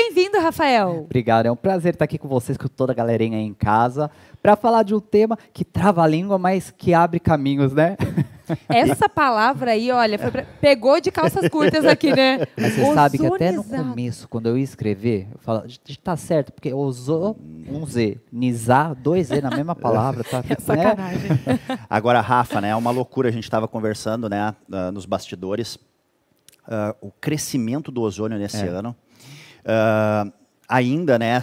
bem-vindo, Rafael. Obrigado, é um prazer estar aqui com vocês, com toda a galerinha aí em casa, para falar de um tema que trava a língua, mas que abre caminhos, né? Essa palavra aí, olha, pra... pegou de calças curtas aqui, né? Mas você Ozonizado. sabe que até no começo, quando eu ia escrever, eu falava, tá certo, porque osou um Z, nizar, dois Z na mesma palavra, tá? É né? sacanagem. Né? Agora, Rafa, né, é uma loucura, a gente estava conversando, né, ah, nos bastidores, uh, o crescimento do ozônio nesse é. ano uh, ainda né,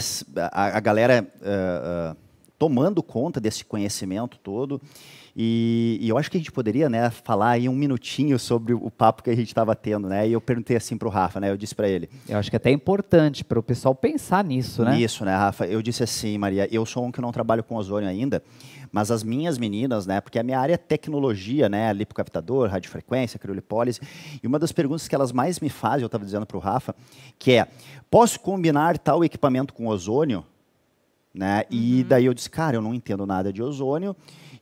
a, a galera uh, uh, tomando conta desse conhecimento todo. E, e, eu acho que a gente poderia, né, falar aí um minutinho sobre o papo que a gente estava tendo, né? E eu perguntei assim para o Rafa, né? Eu disse para ele. Eu acho que é até importante para o pessoal pensar nisso, né? Isso, né, Rafa? Eu disse assim, Maria, eu sou um que não trabalho com ozônio ainda, mas as minhas meninas, né? Porque a minha área é tecnologia, né? Lipocaptador, radiofrequência, criolipólise. E uma das perguntas que elas mais me fazem, eu estava dizendo para o Rafa, que é: posso combinar tal equipamento com ozônio? Né? Uhum. E daí eu disse, cara, eu não entendo nada de ozônio.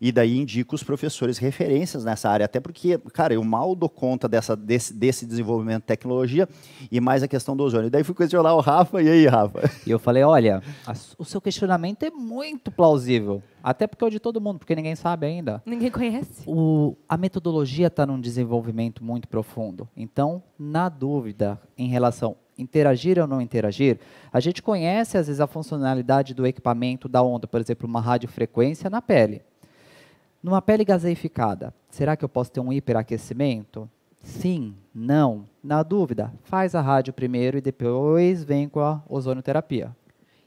E daí indico os professores referências nessa área, até porque, cara, eu mal dou conta dessa, desse, desse desenvolvimento de tecnologia e mais a questão do ozônio. E daí fui questionar o Rafa, e aí, Rafa? E eu falei, olha, a, o seu questionamento é muito plausível. Até porque é de todo mundo, porque ninguém sabe ainda. Ninguém conhece. O, a metodologia está num desenvolvimento muito profundo. Então, na dúvida em relação interagir ou não interagir, a gente conhece às vezes a funcionalidade do equipamento da onda, por exemplo, uma radiofrequência na pele. Numa pele gaseificada, será que eu posso ter um hiperaquecimento? Sim, não. Na dúvida, faz a rádio primeiro e depois vem com a ozonoterapia.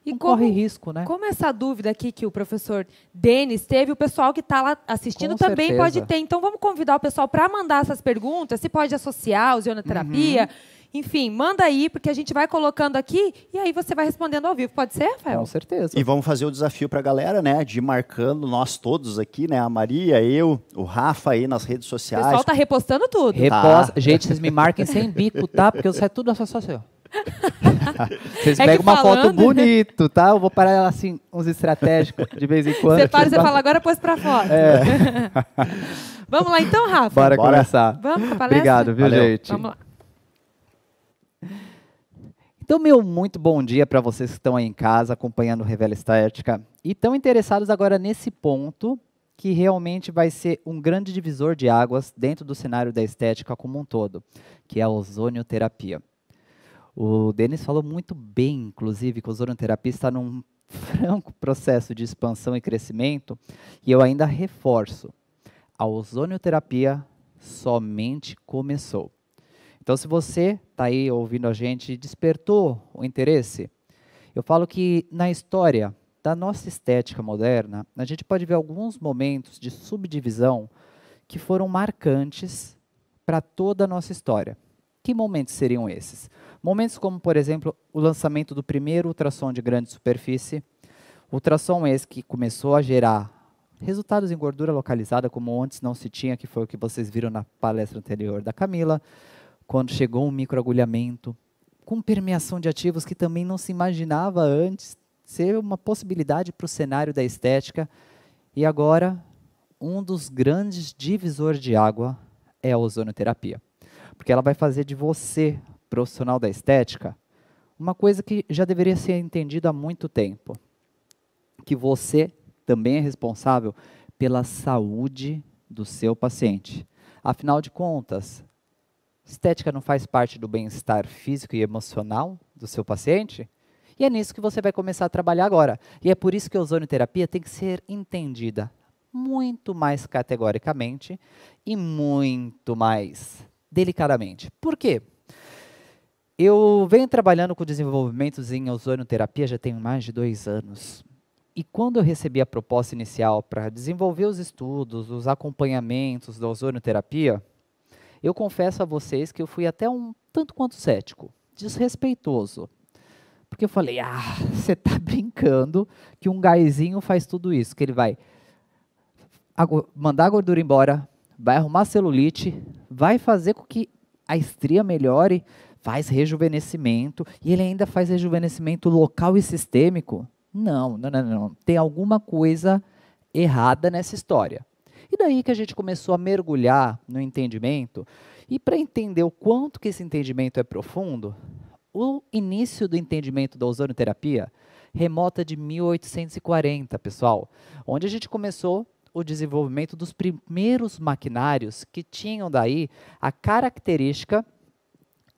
E não como, corre risco, né? Como essa dúvida aqui que o professor Denis teve, o pessoal que está lá assistindo com também certeza. pode ter. Então vamos convidar o pessoal para mandar essas perguntas, se pode associar a ozonoterapia. Uhum enfim, manda aí, porque a gente vai colocando aqui e aí você vai respondendo ao vivo. Pode ser, Rafael? Com certeza. E vamos fazer o desafio para a galera, né? De marcando nós todos aqui, né? A Maria, eu, o Rafa aí nas redes sociais. O pessoal tá repostando tudo. Reposta. Tá. Gente, vocês me marquem sem bico, tá? Porque eu saio é tudo na sua social. Vocês é pegam uma falando, foto bonito, tá? Eu vou parar ela assim, uns estratégicos de vez em quando. Você para e você fala, agora pôs pra foto. É. Vamos lá então, Rafa? Bora, Bora. começar. Vamos pra palestra? Obrigado, viu, Valeu. gente? Vamos lá. Então, meu muito bom dia para vocês que estão aí em casa acompanhando o Revela Estética e estão interessados agora nesse ponto que realmente vai ser um grande divisor de águas dentro do cenário da estética como um todo, que é a ozonioterapia. O Denis falou muito bem, inclusive, que a ozonioterapia está num franco processo de expansão e crescimento, e eu ainda reforço, a ozonioterapia somente começou. Então, se você está aí ouvindo a gente, despertou o interesse, eu falo que na história da nossa estética moderna, a gente pode ver alguns momentos de subdivisão que foram marcantes para toda a nossa história. Que momentos seriam esses? Momentos como, por exemplo, o lançamento do primeiro ultrassom de grande superfície, ultrassom esse que começou a gerar resultados em gordura localizada como antes não se tinha, que foi o que vocês viram na palestra anterior da Camila, quando chegou um microagulhamento, com permeação de ativos que também não se imaginava antes ser uma possibilidade para o cenário da estética. E agora, um dos grandes divisores de água é a ozonoterapia. Porque ela vai fazer de você, profissional da estética, uma coisa que já deveria ser entendida há muito tempo. Que você também é responsável pela saúde do seu paciente. Afinal de contas, Estética não faz parte do bem-estar físico e emocional do seu paciente? E é nisso que você vai começar a trabalhar agora. E é por isso que a ozonoterapia tem que ser entendida muito mais categoricamente e muito mais delicadamente. Por quê? Eu venho trabalhando com desenvolvimentos em ozonoterapia já tem mais de dois anos. E quando eu recebi a proposta inicial para desenvolver os estudos, os acompanhamentos da ozonoterapia, eu confesso a vocês que eu fui até um tanto quanto cético, desrespeitoso. Porque eu falei, ah, você está brincando que um gaizinho faz tudo isso, que ele vai mandar a gordura embora, vai arrumar celulite, vai fazer com que a estria melhore, faz rejuvenescimento, e ele ainda faz rejuvenescimento local e sistêmico. Não, não, não, não. Tem alguma coisa errada nessa história. E daí que a gente começou a mergulhar no entendimento. E para entender o quanto que esse entendimento é profundo, o início do entendimento da ozonoterapia remota de 1840, pessoal, onde a gente começou o desenvolvimento dos primeiros maquinários que tinham daí a característica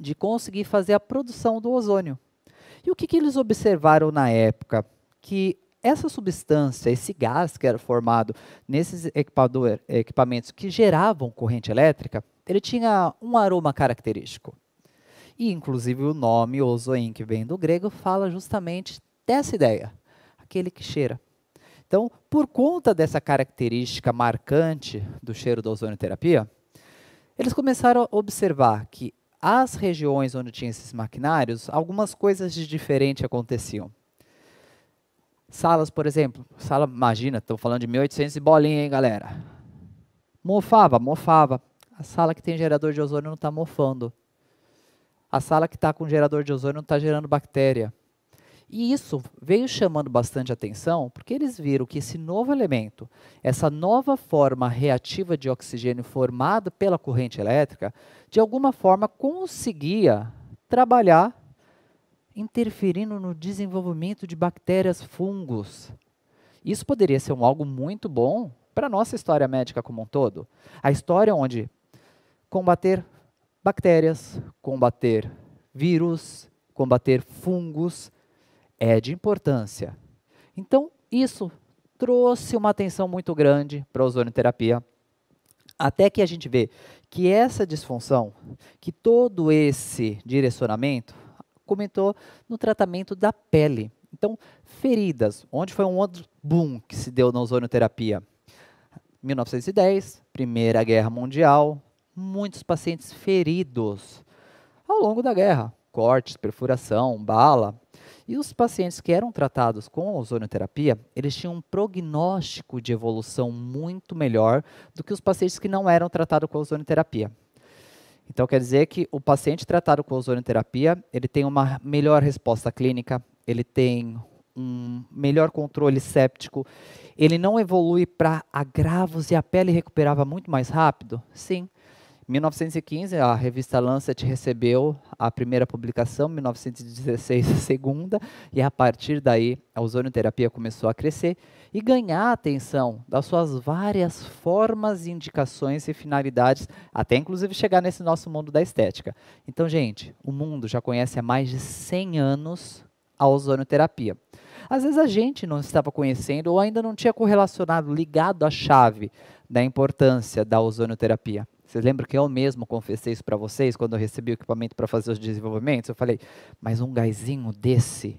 de conseguir fazer a produção do ozônio. E o que, que eles observaram na época? Que essa substância, esse gás que era formado nesses equipamentos que geravam corrente elétrica, ele tinha um aroma característico. E, inclusive, o nome ozoin, que vem do grego, fala justamente dessa ideia, aquele que cheira. Então, por conta dessa característica marcante do cheiro da ozonoterapia, eles começaram a observar que as regiões onde tinha esses maquinários, algumas coisas de diferente aconteciam. Salas, por exemplo. Sala, imagina, estamos falando de 1800 e bolinha, hein, galera? Mofava, mofava. A sala que tem gerador de ozônio não está mofando. A sala que está com gerador de ozônio não está gerando bactéria. E isso veio chamando bastante atenção, porque eles viram que esse novo elemento, essa nova forma reativa de oxigênio formada pela corrente elétrica, de alguma forma conseguia trabalhar interferindo no desenvolvimento de bactérias, fungos. Isso poderia ser um algo muito bom para a nossa história médica como um todo. A história onde combater bactérias, combater vírus, combater fungos é de importância. Então, isso trouxe uma atenção muito grande para a ozonoterapia, até que a gente vê que essa disfunção, que todo esse direcionamento comentou no tratamento da pele. Então, feridas, onde foi um outro boom que se deu na ozonoterapia? 1910, Primeira Guerra Mundial, muitos pacientes feridos ao longo da guerra, cortes, perfuração, bala. E os pacientes que eram tratados com ozonoterapia, eles tinham um prognóstico de evolução muito melhor do que os pacientes que não eram tratados com ozonoterapia. Então quer dizer que o paciente tratado com ozonoterapia, ele tem uma melhor resposta clínica, ele tem um melhor controle séptico, ele não evolui para agravos e a pele recuperava muito mais rápido? Sim. Em 1915, a revista Lancet recebeu a primeira publicação, 1916 a segunda, e a partir daí a ozonioterapia começou a crescer e ganhar atenção das suas várias formas, indicações e finalidades, até inclusive chegar nesse nosso mundo da estética. Então, gente, o mundo já conhece há mais de 100 anos a ozonioterapia. Às vezes a gente não estava conhecendo ou ainda não tinha correlacionado, ligado à chave da importância da ozonioterapia. Vocês lembram que eu mesmo confessei isso para vocês quando eu recebi o equipamento para fazer os desenvolvimentos? Eu falei, mas um gásinho desse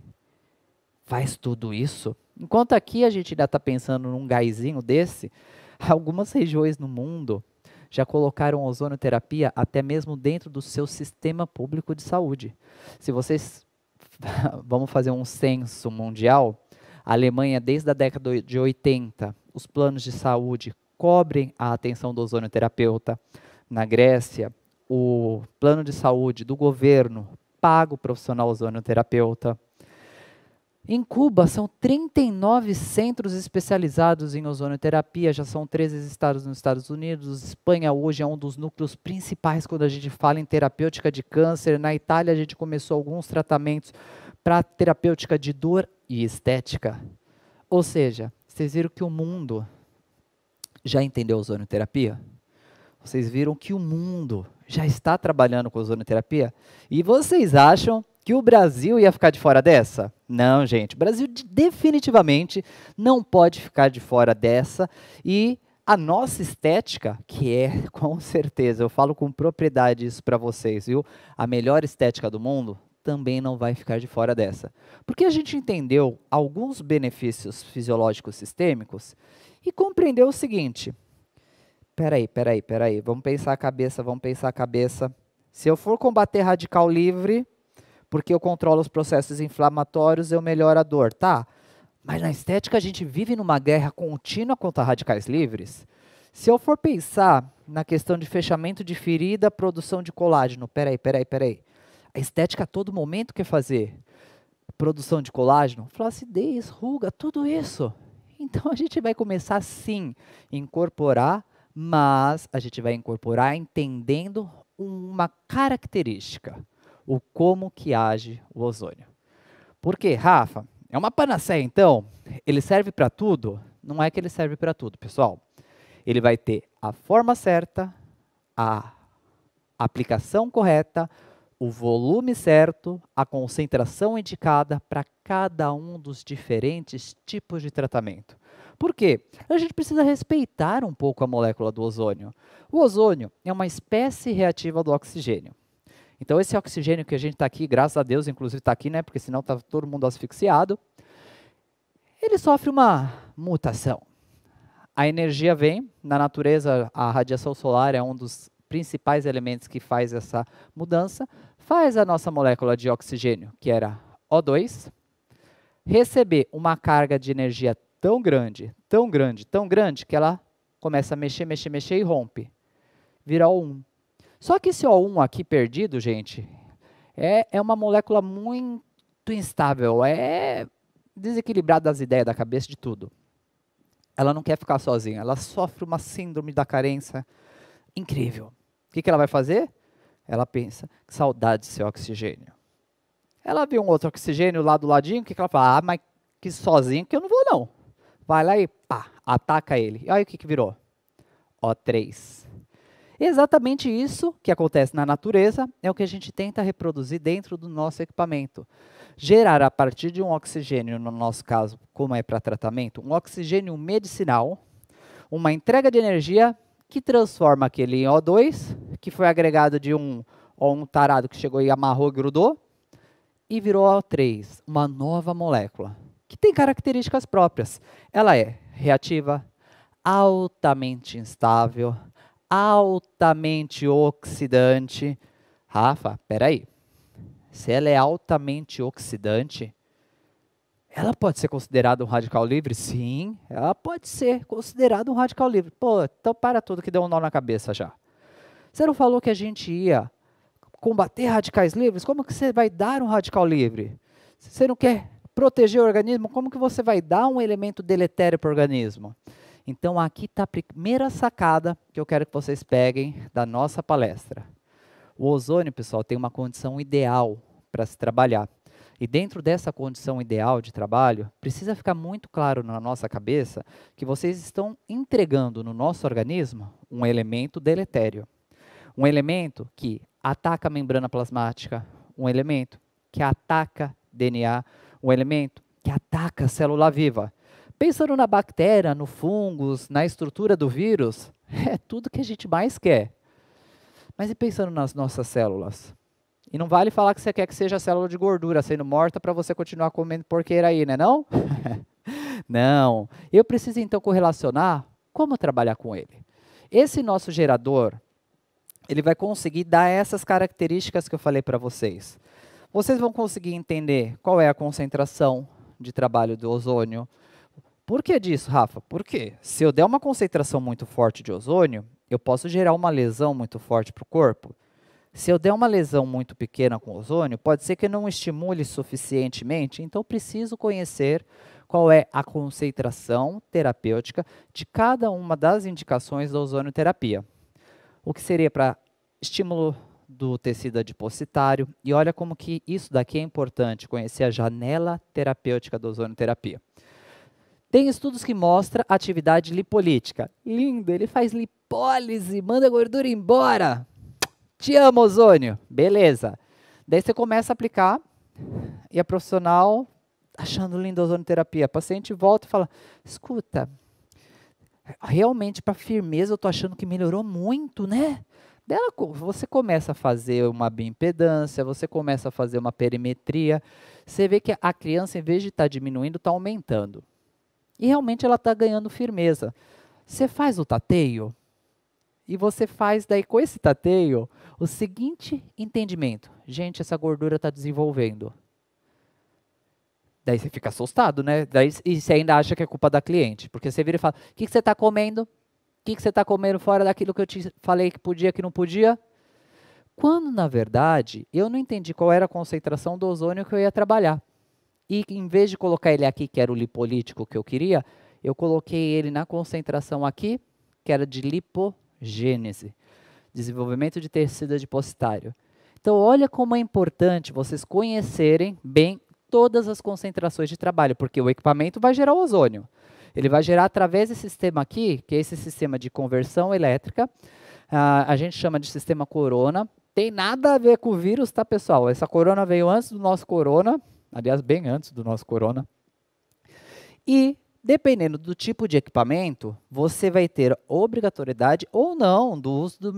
faz tudo isso? Enquanto aqui a gente ainda está pensando num gásinho desse, algumas regiões no mundo já colocaram ozonoterapia até mesmo dentro do seu sistema público de saúde. Se vocês vamos fazer um censo mundial, a Alemanha desde a década de 80, os planos de saúde cobrem a atenção do ozonoterapeuta Na Grécia, o plano de saúde do governo paga o profissional ozonoterapeuta. Em Cuba, são 39 centros especializados em ozonoterapia, já são 13 estados nos Estados Unidos. Espanha hoje é um dos núcleos principais quando a gente fala em terapêutica de câncer. Na Itália, a gente começou alguns tratamentos para terapêutica de dor e estética. Ou seja, vocês viram que o mundo já entendeu a ozonoterapia? Vocês viram que o mundo já está trabalhando com ozonoterapia? E vocês acham que o Brasil ia ficar de fora dessa? Não, gente. O Brasil definitivamente não pode ficar de fora dessa. E a nossa estética, que é com certeza, eu falo com propriedade isso para vocês, viu? A melhor estética do mundo também não vai ficar de fora dessa. Porque a gente entendeu alguns benefícios fisiológicos sistêmicos e compreendeu o seguinte: peraí, peraí, peraí, vamos pensar a cabeça, vamos pensar a cabeça. Se eu for combater radical livre, porque eu controlo os processos inflamatórios, eu melhoro a dor, tá? Mas na estética a gente vive numa guerra contínua contra radicais livres. Se eu for pensar na questão de fechamento de ferida, produção de colágeno, peraí, peraí, peraí. A estética a todo momento quer fazer produção de colágeno, flacidez, assim, ruga, tudo isso. Então a gente vai começar sim a incorporar, mas a gente vai incorporar entendendo uma característica, o como que age o ozônio. Por quê, Rafa? É uma panaceia então? Ele serve para tudo? Não é que ele serve para tudo, pessoal. Ele vai ter a forma certa, a aplicação correta, o volume certo, a concentração indicada para cada um dos diferentes tipos de tratamento. Por quê? A gente precisa respeitar um pouco a molécula do ozônio. O ozônio é uma espécie reativa do oxigênio. Então, esse oxigênio que a gente está aqui, graças a Deus, inclusive está aqui, né? Porque senão está todo mundo asfixiado. Ele sofre uma mutação. A energia vem, na natureza, a radiação solar é um dos principais elementos que faz essa mudança. Faz a nossa molécula de oxigênio, que era O2, receber uma carga de energia tão grande, tão grande, tão grande, que ela começa a mexer, mexer, mexer e rompe. Vira O1. Só que esse O1 aqui perdido, gente, é, é uma molécula muito instável, é desequilibrada das ideias da cabeça de tudo. Ela não quer ficar sozinha, ela sofre uma síndrome da carência incrível. O que, que ela vai fazer? Ela pensa, saudade de seu oxigênio. Ela vê um outro oxigênio lá do ladinho, o que, que ela fala? Ah, mas que sozinho que eu não vou não vai lá e pá, ataca ele. E olha o que, que virou. O3. Exatamente isso que acontece na natureza é o que a gente tenta reproduzir dentro do nosso equipamento. Gerar a partir de um oxigênio, no nosso caso, como é para tratamento, um oxigênio medicinal, uma entrega de energia que transforma aquele em O2, que foi agregado de um, ou um tarado que chegou e amarrou, e grudou, e virou O3, uma nova molécula que tem características próprias. Ela é reativa, altamente instável, altamente oxidante. Rafa, peraí. Se ela é altamente oxidante, ela pode ser considerada um radical livre? Sim, ela pode ser considerada um radical livre. Pô, então para tudo que deu um nó na cabeça já. Você não falou que a gente ia combater radicais livres? Como que você vai dar um radical livre? Você não quer proteger o organismo, como que você vai dar um elemento deletério para o organismo? Então aqui está a primeira sacada que eu quero que vocês peguem da nossa palestra. O ozônio, pessoal, tem uma condição ideal para se trabalhar. E dentro dessa condição ideal de trabalho, precisa ficar muito claro na nossa cabeça que vocês estão entregando no nosso organismo um elemento deletério. Um elemento que ataca a membrana plasmática, um elemento que ataca DNA um elemento que ataca a célula viva. Pensando na bactéria, no fungos, na estrutura do vírus, é tudo que a gente mais quer. Mas e pensando nas nossas células? E não vale falar que você quer que seja célula de gordura sendo morta para você continuar comendo porqueira aí, né não? não. Eu preciso então correlacionar como trabalhar com ele. Esse nosso gerador, ele vai conseguir dar essas características que eu falei para vocês. Vocês vão conseguir entender qual é a concentração de trabalho do ozônio. Por que disso, Rafa? Porque se eu der uma concentração muito forte de ozônio, eu posso gerar uma lesão muito forte para o corpo. Se eu der uma lesão muito pequena com ozônio, pode ser que não estimule suficientemente, então preciso conhecer qual é a concentração terapêutica de cada uma das indicações da ozonioterapia. O que seria para estímulo do tecido adipositário. E olha como que isso daqui é importante, conhecer a janela terapêutica da ozonoterapia. Tem estudos que mostram atividade lipolítica. Lindo, ele faz lipólise, manda a gordura embora. Te amo, ozônio. Beleza. Daí você começa a aplicar e a profissional achando linda a ozonoterapia. A paciente volta e fala: escuta, realmente para firmeza eu tô achando que melhorou muito, né? dela, você começa a fazer uma bioimpedância, você começa a fazer uma perimetria, você vê que a criança, em vez de estar tá diminuindo, está aumentando. E realmente ela está ganhando firmeza. Você faz o tateio e você faz daí com esse tateio o seguinte entendimento: gente, essa gordura está desenvolvendo. Daí você fica assustado, né? Daí, e você ainda acha que é culpa da cliente. Porque você vira e fala: o que, que você está comendo? que, que você está comendo fora daquilo que eu te falei que podia, que não podia? Quando, na verdade, eu não entendi qual era a concentração do ozônio que eu ia trabalhar. E em vez de colocar ele aqui, que era o lipolítico que eu queria, eu coloquei ele na concentração aqui, que era de lipogênese, desenvolvimento de tecido adipositário. Então, olha como é importante vocês conhecerem bem todas as concentrações de trabalho, porque o equipamento vai gerar ozônio. Ele vai gerar através desse sistema aqui, que é esse sistema de conversão elétrica, ah, a gente chama de sistema corona. Tem nada a ver com o vírus, tá, pessoal? Essa corona veio antes do nosso corona, aliás, bem antes do nosso corona. E Dependendo do tipo de equipamento, você vai ter obrigatoriedade ou não do uso do,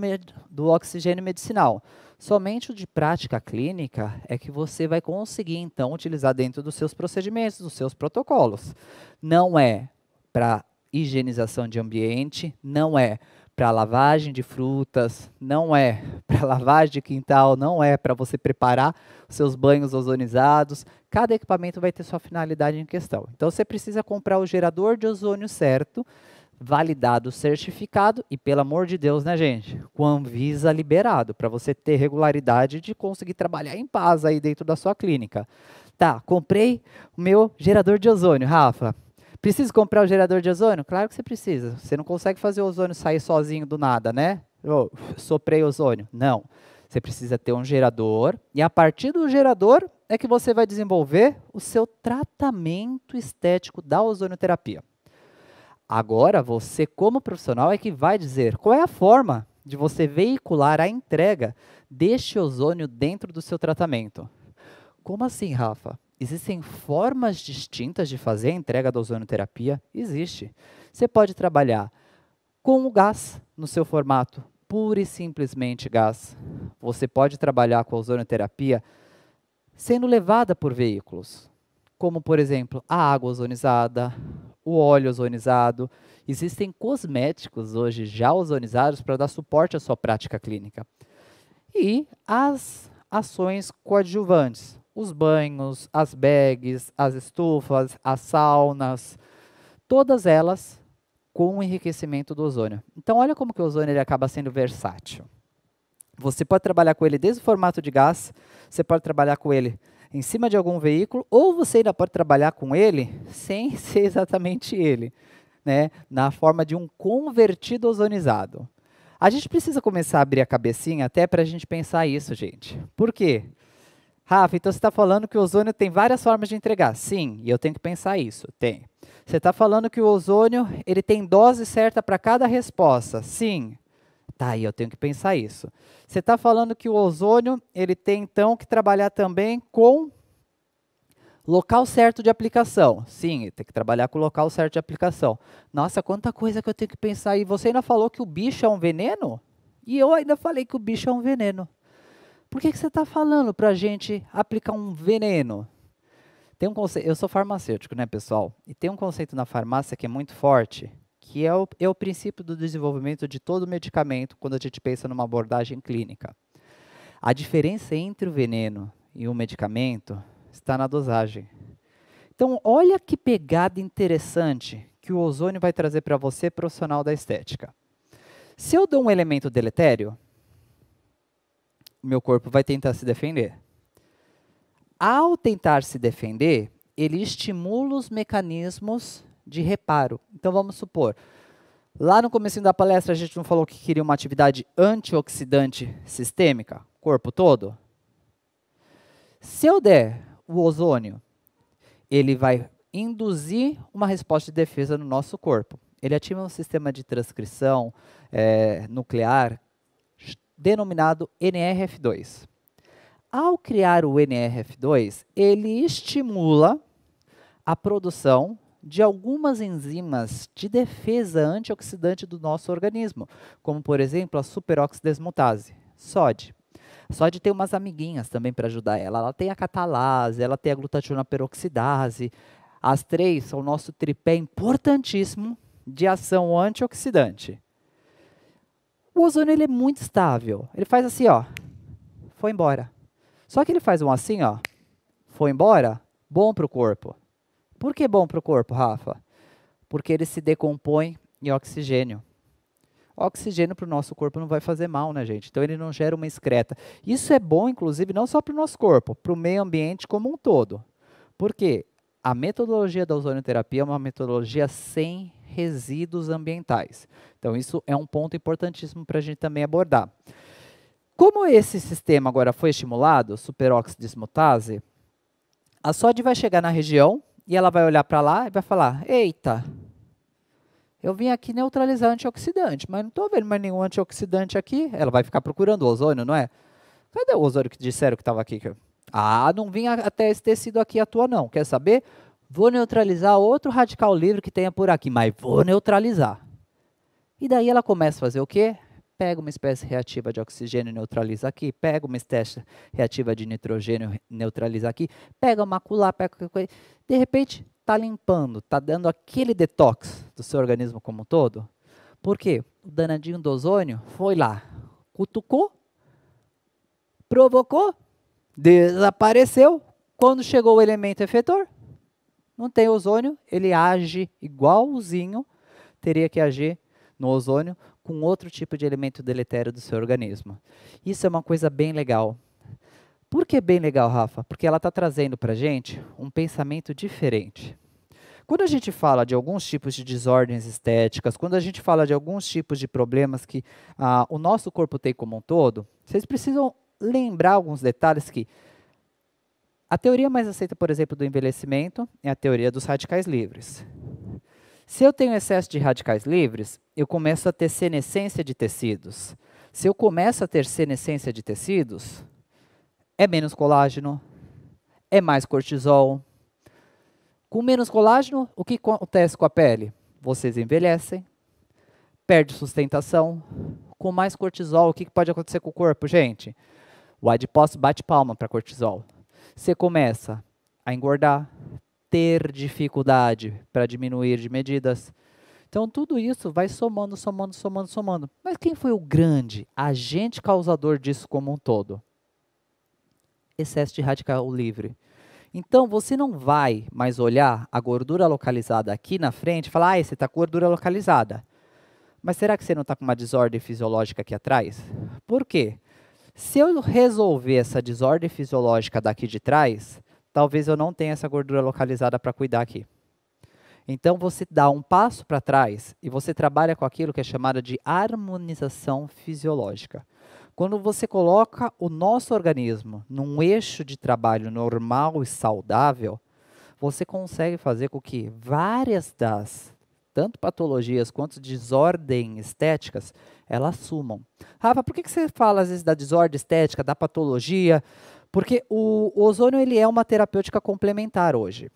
do, oxigênio medicinal. Somente o de prática clínica é que você vai conseguir, então, utilizar dentro dos seus procedimentos, dos seus protocolos. Não é para higienização de ambiente, não é para lavagem de frutas, não é para lavagem de quintal, não é para você preparar seus banhos ozonizados. Cada equipamento vai ter sua finalidade em questão. Então você precisa comprar o gerador de ozônio certo, validado, certificado e, pelo amor de Deus, né, gente? Com Anvisa liberado, para você ter regularidade de conseguir trabalhar em paz aí dentro da sua clínica. Tá, comprei o meu gerador de ozônio, Rafa. Precisa comprar o um gerador de ozônio? Claro que você precisa. Você não consegue fazer o ozônio sair sozinho do nada, né? soprei ozônio. Não. Você precisa ter um gerador, e a partir do gerador é que você vai desenvolver o seu tratamento estético da ozonioterapia. Agora, você, como profissional, é que vai dizer qual é a forma de você veicular a entrega deste ozônio dentro do seu tratamento. Como assim, Rafa? Existem formas distintas de fazer a entrega da ozonoterapia? Existe. Você pode trabalhar com o gás no seu formato, pura e simplesmente gás. Você pode trabalhar com a ozonoterapia sendo levada por veículos, como, por exemplo, a água ozonizada, o óleo ozonizado. Existem cosméticos hoje já ozonizados para dar suporte à sua prática clínica. E as ações coadjuvantes, os banhos, as bags, as estufas, as saunas, todas elas com o enriquecimento do ozônio. Então olha como que o ozônio ele acaba sendo versátil. Você pode trabalhar com ele desde o formato de gás, você pode trabalhar com ele em cima de algum veículo, ou você ainda pode trabalhar com ele sem ser exatamente ele, né? na forma de um convertido ozonizado. A gente precisa começar a abrir a cabecinha até para a gente pensar isso, gente. Por quê? Rafa, então você está falando que o ozônio tem várias formas de entregar. Sim, e eu tenho que pensar isso. Tem. Você está falando que o ozônio ele tem dose certa para cada resposta. Sim. Tá, e eu tenho que pensar isso. Você está falando que o ozônio ele tem então que trabalhar também com Local certo de aplicação. Sim, tem que trabalhar com local certo de aplicação. Nossa, quanta coisa que eu tenho que pensar. E você ainda falou que o bicho é um veneno? E eu ainda falei que o bicho é um veneno. Por que, que você está falando para a gente aplicar um veneno? Tem um conceito, eu sou farmacêutico, né, pessoal? E tem um conceito na farmácia que é muito forte, que é o, é o princípio do desenvolvimento de todo medicamento quando a gente pensa numa abordagem clínica. A diferença entre o veneno e o medicamento está na dosagem. Então, olha que pegada interessante que o ozônio vai trazer para você, profissional da estética. Se eu dou um elemento deletério, meu corpo vai tentar se defender. Ao tentar se defender, ele estimula os mecanismos de reparo. Então vamos supor, lá no começo da palestra a gente não falou que queria uma atividade antioxidante sistêmica, corpo todo? Se eu der o ozônio, ele vai induzir uma resposta de defesa no nosso corpo. Ele ativa um sistema de transcrição é, nuclear denominado NRF2. Ao criar o NRF2, ele estimula a produção de algumas enzimas de defesa antioxidante do nosso organismo, como por exemplo a superoxidesmutase, SOD. SOD tem umas amiguinhas também para ajudar ela. Ela tem a catalase, ela tem a glutationa peroxidase. As três são o nosso tripé importantíssimo de ação antioxidante. O ozônio ele é muito estável. Ele faz assim, ó. Foi embora. Só que ele faz um assim, ó. Foi embora, bom para o corpo. Por que bom para o corpo, Rafa? Porque ele se decompõe em oxigênio. O oxigênio para o nosso corpo não vai fazer mal, né, gente? Então ele não gera uma excreta. Isso é bom, inclusive, não só para o nosso corpo, para o meio ambiente como um todo. Porque a metodologia da ozonoterapia é uma metodologia sem resíduos ambientais. Então, isso é um ponto importantíssimo para a gente também abordar. Como esse sistema agora foi estimulado, superóxido dismutase, a SOD vai chegar na região e ela vai olhar para lá e vai falar: Eita, eu vim aqui neutralizar antioxidante, mas não estou vendo mais nenhum antioxidante aqui. Ela vai ficar procurando o ozônio, não é? Cadê o ozônio que disseram que estava aqui? Ah, não vim até esse tecido aqui à toa, não. Quer saber? Vou neutralizar outro radical livre que tenha por aqui, mas vou neutralizar. E daí ela começa a fazer o quê? Pega uma espécie reativa de oxigênio e neutraliza aqui, pega uma espécie reativa de nitrogênio e neutraliza aqui, pega uma macular, pega qualquer coisa. De repente, está limpando, está dando aquele detox do seu organismo como um todo. Por quê? O danadinho do ozônio foi lá, cutucou, provocou, desapareceu. Quando chegou o elemento efetor, não tem ozônio, ele age igualzinho, teria que agir no ozônio com outro tipo de elemento deletério do seu organismo. Isso é uma coisa bem legal. Por que bem legal, Rafa? Porque ela está trazendo para a gente um pensamento diferente. Quando a gente fala de alguns tipos de desordens estéticas, quando a gente fala de alguns tipos de problemas que ah, o nosso corpo tem como um todo, vocês precisam lembrar alguns detalhes que a teoria mais aceita, por exemplo, do envelhecimento é a teoria dos radicais livres. Se eu tenho excesso de radicais livres, eu começo a ter senescência de tecidos. Se eu começo a ter senescência de tecidos, é menos colágeno, é mais cortisol. Com menos colágeno, o que acontece com a pele? Vocês envelhecem, perde sustentação. Com mais cortisol, o que pode acontecer com o corpo, gente? O adipócito bate palma para cortisol você começa a engordar, ter dificuldade para diminuir de medidas. Então tudo isso vai somando, somando, somando, somando. Mas quem foi o grande agente causador disso como um todo? Excesso de radical livre. Então você não vai mais olhar a gordura localizada aqui na frente e falar, ah, você está com gordura localizada. Mas será que você não está com uma desordem fisiológica aqui atrás? Por quê? Se eu resolver essa desordem fisiológica daqui de trás, talvez eu não tenha essa gordura localizada para cuidar aqui. Então você dá um passo para trás e você trabalha com aquilo que é chamado de harmonização fisiológica. Quando você coloca o nosso organismo num eixo de trabalho normal e saudável, você consegue fazer com que várias das tanto patologias quanto desordem estéticas, elas sumam. Rafa, por que, que você fala às vezes da desordem estética, da patologia? Porque o, o ozônio ele é uma terapêutica complementar hoje.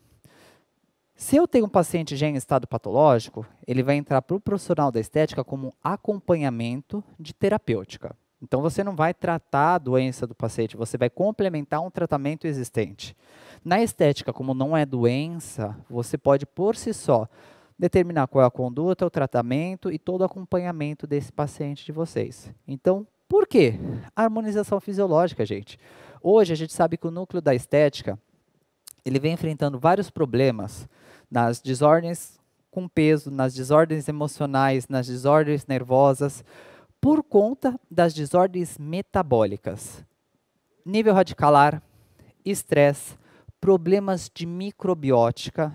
Se eu tenho um paciente já em estado patológico, ele vai entrar para o profissional da estética como acompanhamento de terapêutica. Então você não vai tratar a doença do paciente, você vai complementar um tratamento existente. Na estética, como não é doença, você pode por si só determinar qual é a conduta, o tratamento e todo o acompanhamento desse paciente de vocês. Então, por quê? A harmonização fisiológica, gente. Hoje a gente sabe que o núcleo da estética ele vem enfrentando vários problemas nas desordens com peso, nas desordens emocionais, nas desordens nervosas, por conta das desordens metabólicas. Nível radicalar, estresse, problemas de microbiótica,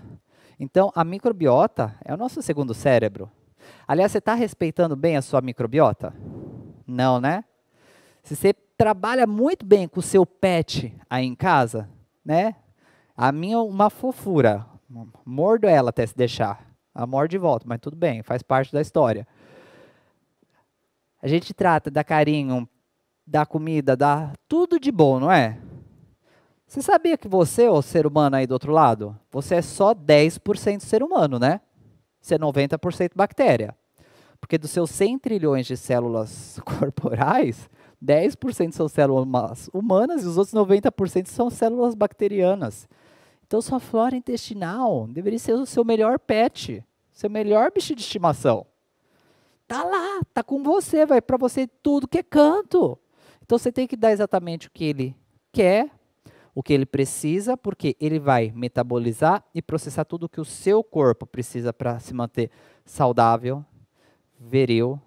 então, a microbiota é o nosso segundo cérebro. Aliás, você está respeitando bem a sua microbiota? Não, né? Se você trabalha muito bem com o seu pet aí em casa, né? A minha é uma fofura. Mordo ela até se deixar. A morde de volta, mas tudo bem, faz parte da história. A gente trata, da carinho, da comida, dá tudo de bom, não é? Você sabia que você, o ser humano aí do outro lado, você é só 10% ser humano, né? Você é 90% bactéria. Porque dos seus 100 trilhões de células corporais, 10% são células humanas e os outros 90% são células bacterianas. Então sua flora intestinal deveria ser o seu melhor pet, seu melhor bicho de estimação. Tá lá, tá com você, vai para você tudo que é canto. Então você tem que dar exatamente o que ele quer o que ele precisa, porque ele vai metabolizar e processar tudo o que o seu corpo precisa para se manter saudável, viril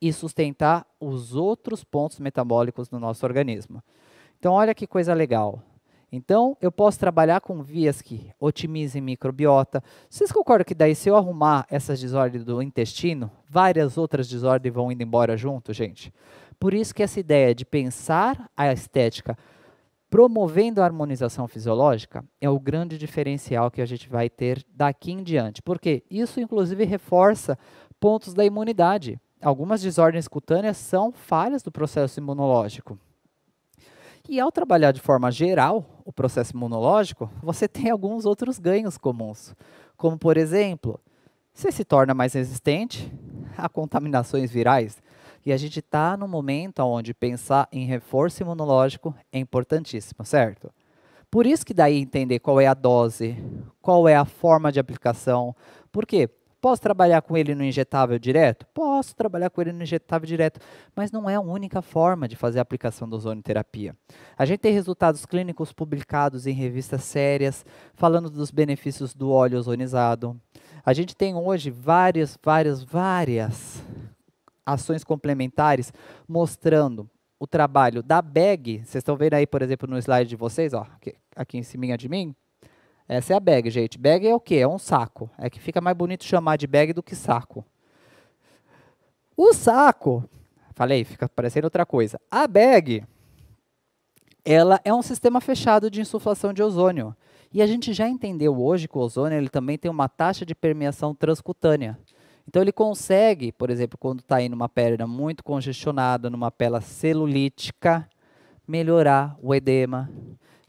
e sustentar os outros pontos metabólicos do nosso organismo. Então, olha que coisa legal. Então, eu posso trabalhar com vias que otimizem microbiota. Vocês concordam que daí, se eu arrumar essas desordens do intestino, várias outras desordens vão indo embora junto, gente? Por isso que essa ideia de pensar a estética promovendo a harmonização fisiológica é o grande diferencial que a gente vai ter daqui em diante, porque isso inclusive reforça pontos da imunidade. Algumas desordens cutâneas são falhas do processo imunológico. E ao trabalhar de forma geral o processo imunológico, você tem alguns outros ganhos comuns, como por exemplo, você se torna mais resistente a contaminações virais, e a gente está num momento onde pensar em reforço imunológico é importantíssimo, certo? Por isso que daí entender qual é a dose, qual é a forma de aplicação. Por quê? Posso trabalhar com ele no injetável direto? Posso trabalhar com ele no injetável direto, mas não é a única forma de fazer a aplicação da ozonoterapia. A gente tem resultados clínicos publicados em revistas sérias, falando dos benefícios do óleo ozonizado. A gente tem hoje várias, várias, várias ações complementares mostrando o trabalho da bag. Vocês estão vendo aí, por exemplo, no slide de vocês, ó, aqui, em cima de mim? Essa é a bag, gente. Bag é o quê? É um saco. É que fica mais bonito chamar de bag do que saco. O saco, falei, fica parecendo outra coisa. A bag, ela é um sistema fechado de insuflação de ozônio. E a gente já entendeu hoje que o ozônio ele também tem uma taxa de permeação transcutânea. Então ele consegue, por exemplo, quando está em uma perna muito congestionada, numa pele celulítica, melhorar o edema,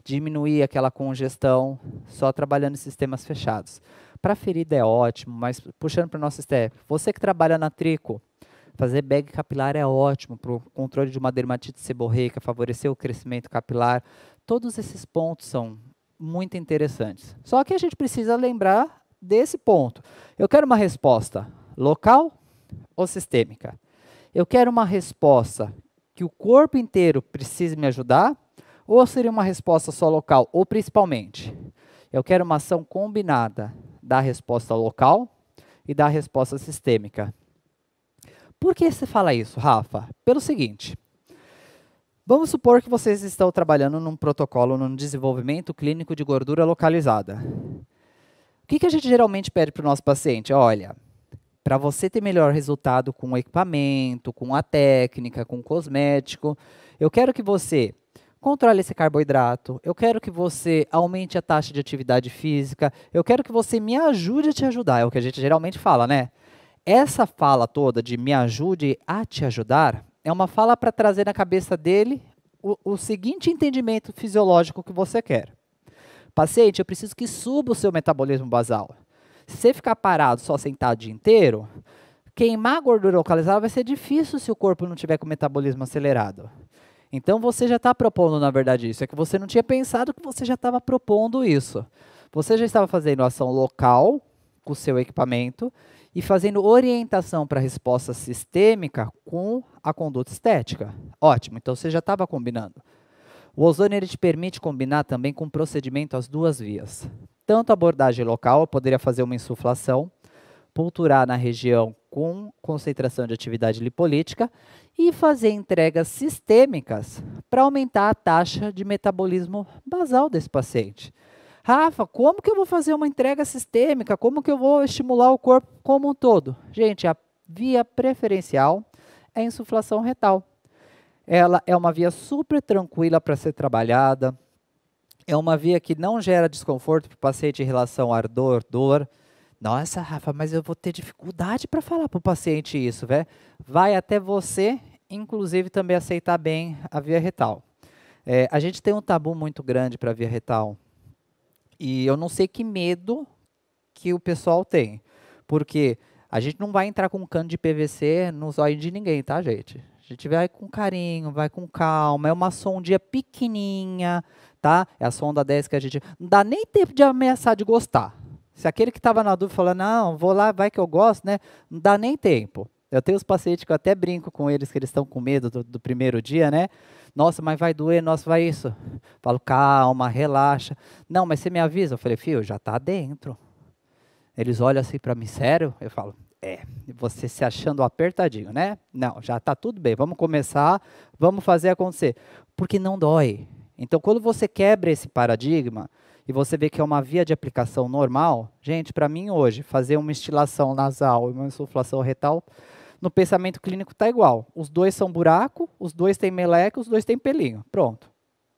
diminuir aquela congestão, só trabalhando em sistemas fechados. Para ferida é ótimo, mas puxando para o nosso step, você que trabalha na trico, fazer bag capilar é ótimo para o controle de uma dermatite seborreica, favorecer o crescimento capilar. Todos esses pontos são muito interessantes. Só que a gente precisa lembrar desse ponto. Eu quero uma resposta local ou sistêmica? Eu quero uma resposta que o corpo inteiro precise me ajudar, ou seria uma resposta só local, ou principalmente, eu quero uma ação combinada da resposta local e da resposta sistêmica. Por que você fala isso, Rafa? Pelo seguinte, vamos supor que vocês estão trabalhando num protocolo, num desenvolvimento clínico de gordura localizada. O que, que a gente geralmente pede para o nosso paciente? Olha, para você ter melhor resultado com o equipamento, com a técnica, com o cosmético, eu quero que você controle esse carboidrato, eu quero que você aumente a taxa de atividade física, eu quero que você me ajude a te ajudar, é o que a gente geralmente fala, né? Essa fala toda de me ajude a te ajudar é uma fala para trazer na cabeça dele o, o seguinte entendimento fisiológico que você quer. Paciente, eu preciso que suba o seu metabolismo basal. Se você ficar parado só sentado o dia inteiro, queimar a gordura localizada vai ser difícil se o corpo não tiver com o metabolismo acelerado. Então você já está propondo, na verdade, isso. É que você não tinha pensado que você já estava propondo isso. Você já estava fazendo ação local com o seu equipamento e fazendo orientação para a resposta sistêmica com a conduta estética. Ótimo, então você já estava combinando. O ozônio ele te permite combinar também com o procedimento as duas vias tanto a abordagem local, poderia fazer uma insuflação, pulturar na região com concentração de atividade lipolítica e fazer entregas sistêmicas para aumentar a taxa de metabolismo basal desse paciente. Rafa, como que eu vou fazer uma entrega sistêmica? Como que eu vou estimular o corpo como um todo? Gente, a via preferencial é a insuflação retal. Ela é uma via super tranquila para ser trabalhada, é uma via que não gera desconforto para o paciente em relação a ardor, dor. Nossa, Rafa, mas eu vou ter dificuldade para falar para o paciente isso, velho. Vai até você, inclusive, também aceitar bem a via retal. É, a gente tem um tabu muito grande para a via retal. E eu não sei que medo que o pessoal tem. Porque a gente não vai entrar com um cano de PVC no zóio de ninguém, tá, gente? A gente vai com carinho, vai com calma, é uma sondia pequenininha, tá? É a sonda 10 que a gente. Não dá nem tempo de ameaçar de gostar. Se aquele que estava na dúvida falando, não, vou lá, vai que eu gosto, né? Não dá nem tempo. Eu tenho os pacientes que eu até brinco com eles, que eles estão com medo do, do, primeiro dia, né? Nossa, mas vai doer, nossa, vai isso. Falo, calma, relaxa. Não, mas você me avisa. Eu falei, filho, já está dentro. Eles olham assim para mim, sério? Eu falo, é, você se achando apertadinho, né? Não, já está tudo bem, vamos começar, vamos fazer acontecer. Porque não dói. Então, quando você quebra esse paradigma e você vê que é uma via de aplicação normal, gente, para mim hoje, fazer uma estilação nasal e uma insuflação retal, no pensamento clínico está igual. Os dois são buraco, os dois têm meleca, os dois têm pelinho. Pronto.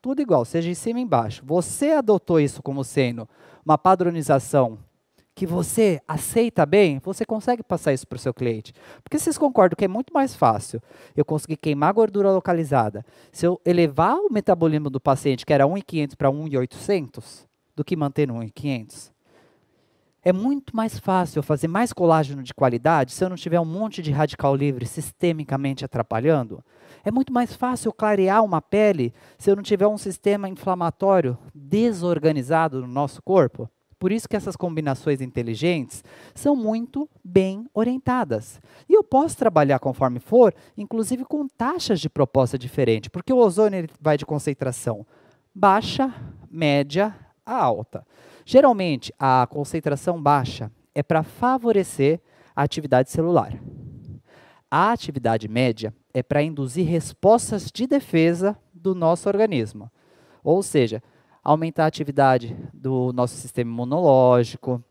Tudo igual, seja em cima e embaixo. Você adotou isso como sendo uma padronização que você aceita bem, você consegue passar isso para o seu cliente. Porque vocês concordam que é muito mais fácil eu conseguir queimar gordura localizada se eu elevar o metabolismo do paciente, que era 1,500 para 1,800, do que manter no 1,500? É muito mais fácil eu fazer mais colágeno de qualidade se eu não tiver um monte de radical livre sistemicamente atrapalhando. É muito mais fácil eu clarear uma pele se eu não tiver um sistema inflamatório desorganizado no nosso corpo. Por isso que essas combinações inteligentes são muito bem orientadas. E eu posso trabalhar conforme for, inclusive com taxas de proposta diferente, porque o ozônio vai de concentração baixa, média a alta. Geralmente, a concentração baixa é para favorecer a atividade celular. A atividade média é para induzir respostas de defesa do nosso organismo. Ou seja, aumentar a atividade do nosso sistema imunológico,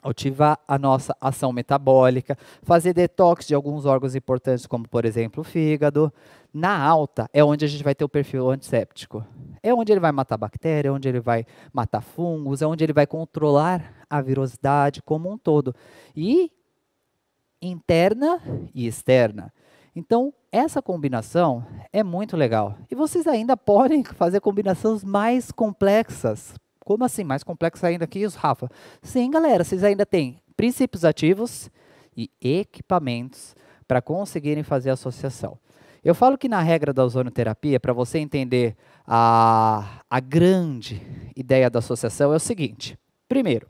ativar a nossa ação metabólica, fazer detox de alguns órgãos importantes, como por exemplo o fígado. Na alta é onde a gente vai ter o perfil antisséptico. É onde ele vai matar bactéria, é onde ele vai matar fungos, é onde ele vai controlar a virosidade como um todo. E interna e externa. Então, essa combinação é muito legal. E vocês ainda podem fazer combinações mais complexas. Como assim? Mais complexa ainda que os Rafa? Sim, galera, vocês ainda têm princípios ativos e equipamentos para conseguirem fazer associação. Eu falo que na regra da ozonoterapia, para você entender a, a grande ideia da associação, é o seguinte. Primeiro,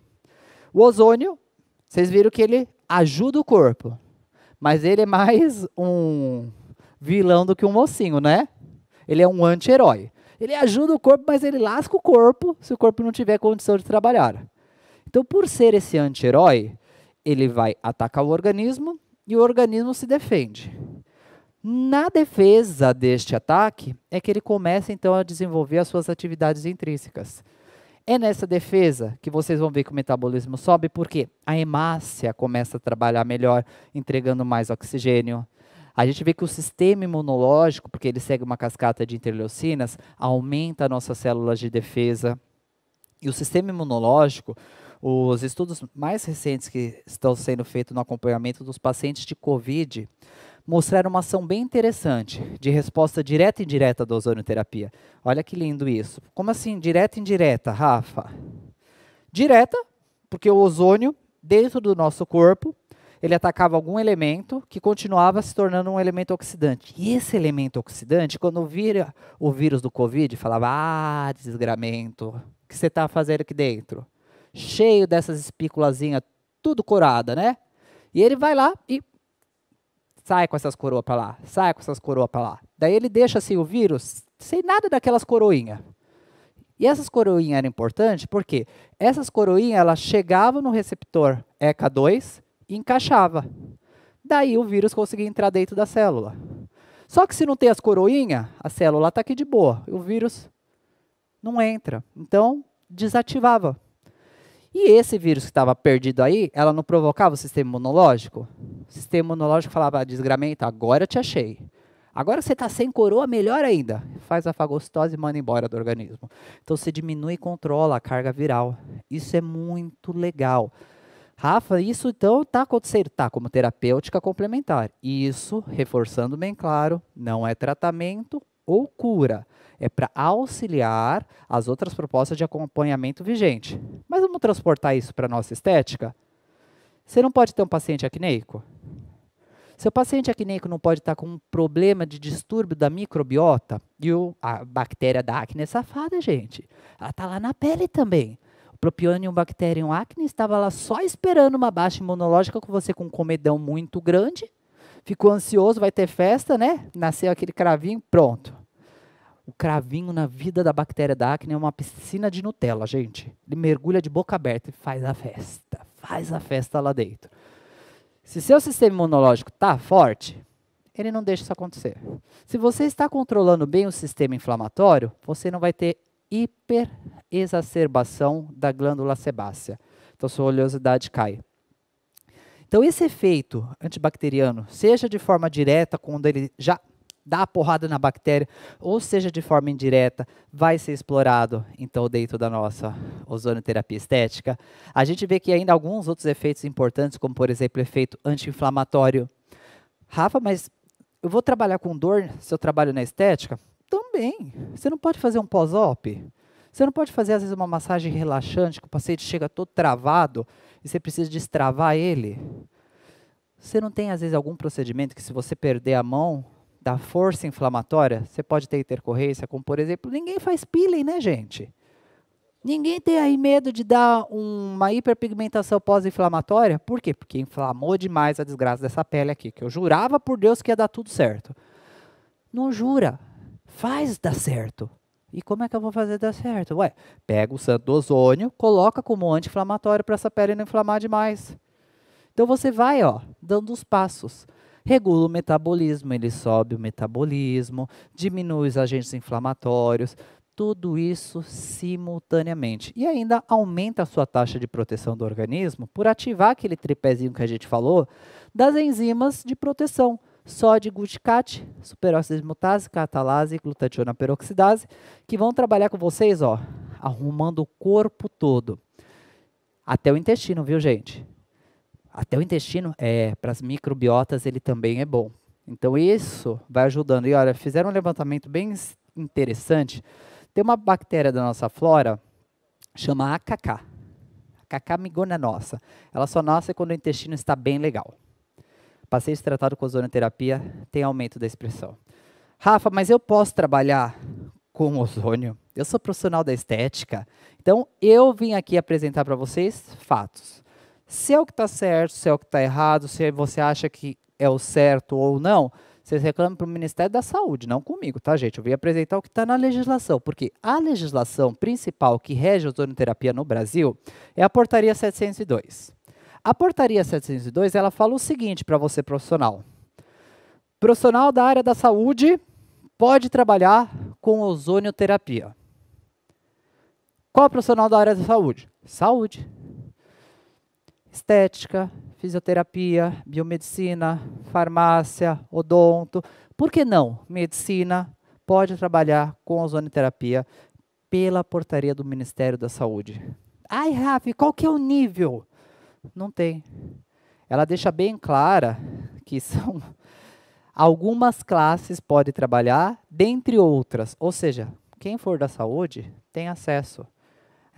o ozônio, vocês viram que ele ajuda o corpo. Mas ele é mais um vilão do que um mocinho, né? Ele é um anti-herói. Ele ajuda o corpo, mas ele lasca o corpo se o corpo não tiver condição de trabalhar. Então, por ser esse anti-herói, ele vai atacar o organismo e o organismo se defende. Na defesa deste ataque é que ele começa então a desenvolver as suas atividades intrínsecas. É nessa defesa que vocês vão ver que o metabolismo sobe, porque a hemácia começa a trabalhar melhor, entregando mais oxigênio. A gente vê que o sistema imunológico, porque ele segue uma cascata de interleucinas, aumenta nossas células de defesa. E o sistema imunológico, os estudos mais recentes que estão sendo feitos no acompanhamento dos pacientes de Covid, mostraram uma ação bem interessante de resposta direta e indireta da ozonoterapia. Olha que lindo isso. Como assim direta e indireta, Rafa? Direta, porque o ozônio dentro do nosso corpo, ele atacava algum elemento que continuava se tornando um elemento oxidante. E esse elemento oxidante, quando vira o vírus do Covid, falava: Ah, desgramento, o que você está fazendo aqui dentro? Cheio dessas espículas, tudo corada, né? E ele vai lá e Sai com essas coroas para lá, sai com essas coroas para lá. Daí ele deixa assim o vírus sem nada daquelas coroinhas. E essas coroinhas eram importantes porque essas coroinhas elas chegavam no receptor ECA2 e encaixava. Daí o vírus conseguia entrar dentro da célula. Só que se não tem as coroinhas, a célula está aqui de boa. E o vírus não entra. Então, desativava. E esse vírus que estava perdido aí, ela não provocava o sistema imunológico? O sistema imunológico falava, ah, desgramento, agora eu te achei. Agora você está sem coroa, melhor ainda. Faz a fagocitose e manda embora do organismo. Então você diminui e controla a carga viral. Isso é muito legal. Rafa, isso então está acontecendo? Está como terapêutica complementar. Isso, reforçando bem claro, não é tratamento ou cura é para auxiliar as outras propostas de acompanhamento vigente. Mas vamos transportar isso para a nossa estética? Você não pode ter um paciente acneico? Seu paciente acneico não pode estar tá com um problema de distúrbio da microbiota e o, a bactéria da acne é safada, gente. Ela está lá na pele também. O propionium bacterium acne estava lá só esperando uma baixa imunológica com você com um comedão muito grande. Ficou ansioso, vai ter festa, né? Nasceu aquele cravinho, pronto. O cravinho na vida da bactéria da acne é uma piscina de Nutella, gente. Ele mergulha de boca aberta e faz a festa. Faz a festa lá dentro. Se seu sistema imunológico está forte, ele não deixa isso acontecer. Se você está controlando bem o sistema inflamatório, você não vai ter hiperexacerbação da glândula sebácea. Então sua oleosidade cai. Então esse efeito antibacteriano, seja de forma direta quando ele já dá a porrada na bactéria, ou seja de forma indireta, vai ser explorado, então, dentro da nossa ozonoterapia estética. A gente vê que ainda alguns outros efeitos importantes, como, por exemplo, efeito anti-inflamatório. Rafa, mas eu vou trabalhar com dor se eu trabalho na estética? Também. Você não pode fazer um pós-op? Você não pode fazer, às vezes, uma massagem relaxante, que o paciente chega todo travado e você precisa destravar ele? Você não tem, às vezes, algum procedimento que, se você perder a mão, da força inflamatória, você pode ter intercorrência, como por exemplo, ninguém faz peeling, né, gente? Ninguém tem aí medo de dar uma hiperpigmentação pós-inflamatória. Por quê? Porque inflamou demais a desgraça dessa pele aqui, que eu jurava por Deus que ia dar tudo certo. Não jura. Faz dar certo. E como é que eu vou fazer dar certo? Ué, pega o santo do ozônio, coloca como anti-inflamatório para essa pele não inflamar demais. Então você vai, ó, dando os passos regula o metabolismo, ele sobe o metabolismo, diminui os agentes inflamatórios, tudo isso simultaneamente. E ainda aumenta a sua taxa de proteção do organismo por ativar aquele tripézinho que a gente falou das enzimas de proteção. Sódio guticate, superóxido mutase, catalase e glutationa peroxidase, que vão trabalhar com vocês, ó, arrumando o corpo todo. Até o intestino, viu, gente? até o intestino, é, para as microbiotas ele também é bom. Então isso vai ajudando. E olha, fizeram um levantamento bem interessante. Tem uma bactéria da nossa flora, chama AKK. AKK migona nossa. Ela só nasce quando o intestino está bem legal. Paciente tratado com ozonoterapia tem aumento da expressão. Rafa, mas eu posso trabalhar com ozônio? Eu sou profissional da estética. Então, eu vim aqui apresentar para vocês fatos se é o que está certo, se é o que está errado, se você acha que é o certo ou não, vocês reclamam para o Ministério da Saúde, não comigo, tá, gente? Eu vim apresentar o que está na legislação, porque a legislação principal que rege a ozonoterapia no Brasil é a Portaria 702. A Portaria 702, ela fala o seguinte para você, profissional. Profissional da área da saúde pode trabalhar com ozonoterapia. Qual é profissional da área da saúde? Saúde estética, fisioterapia, biomedicina, farmácia, odonto. Por que não? Medicina pode trabalhar com ozonoterapia pela portaria do Ministério da Saúde. Ai, Rafa, qual que é o nível? Não tem. Ela deixa bem clara que são algumas classes pode trabalhar, dentre outras. Ou seja, quem for da saúde tem acesso.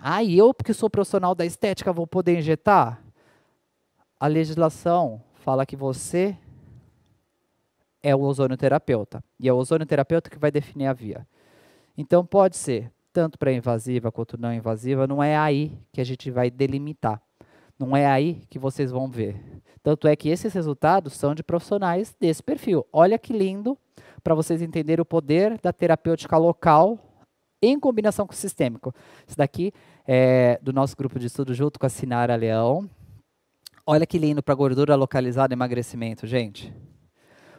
Ah, e eu, porque sou profissional da estética, vou poder injetar? A legislação fala que você é o ozonoterapeuta. E é o ozonoterapeuta que vai definir a via. Então pode ser tanto para invasiva quanto não invasiva, não é aí que a gente vai delimitar. Não é aí que vocês vão ver. Tanto é que esses resultados são de profissionais desse perfil. Olha que lindo para vocês entenderem o poder da terapêutica local em combinação com o sistêmico. Isso daqui é do nosso grupo de estudo junto com a Sinara Leão, Olha que lindo para gordura localizada emagrecimento, gente.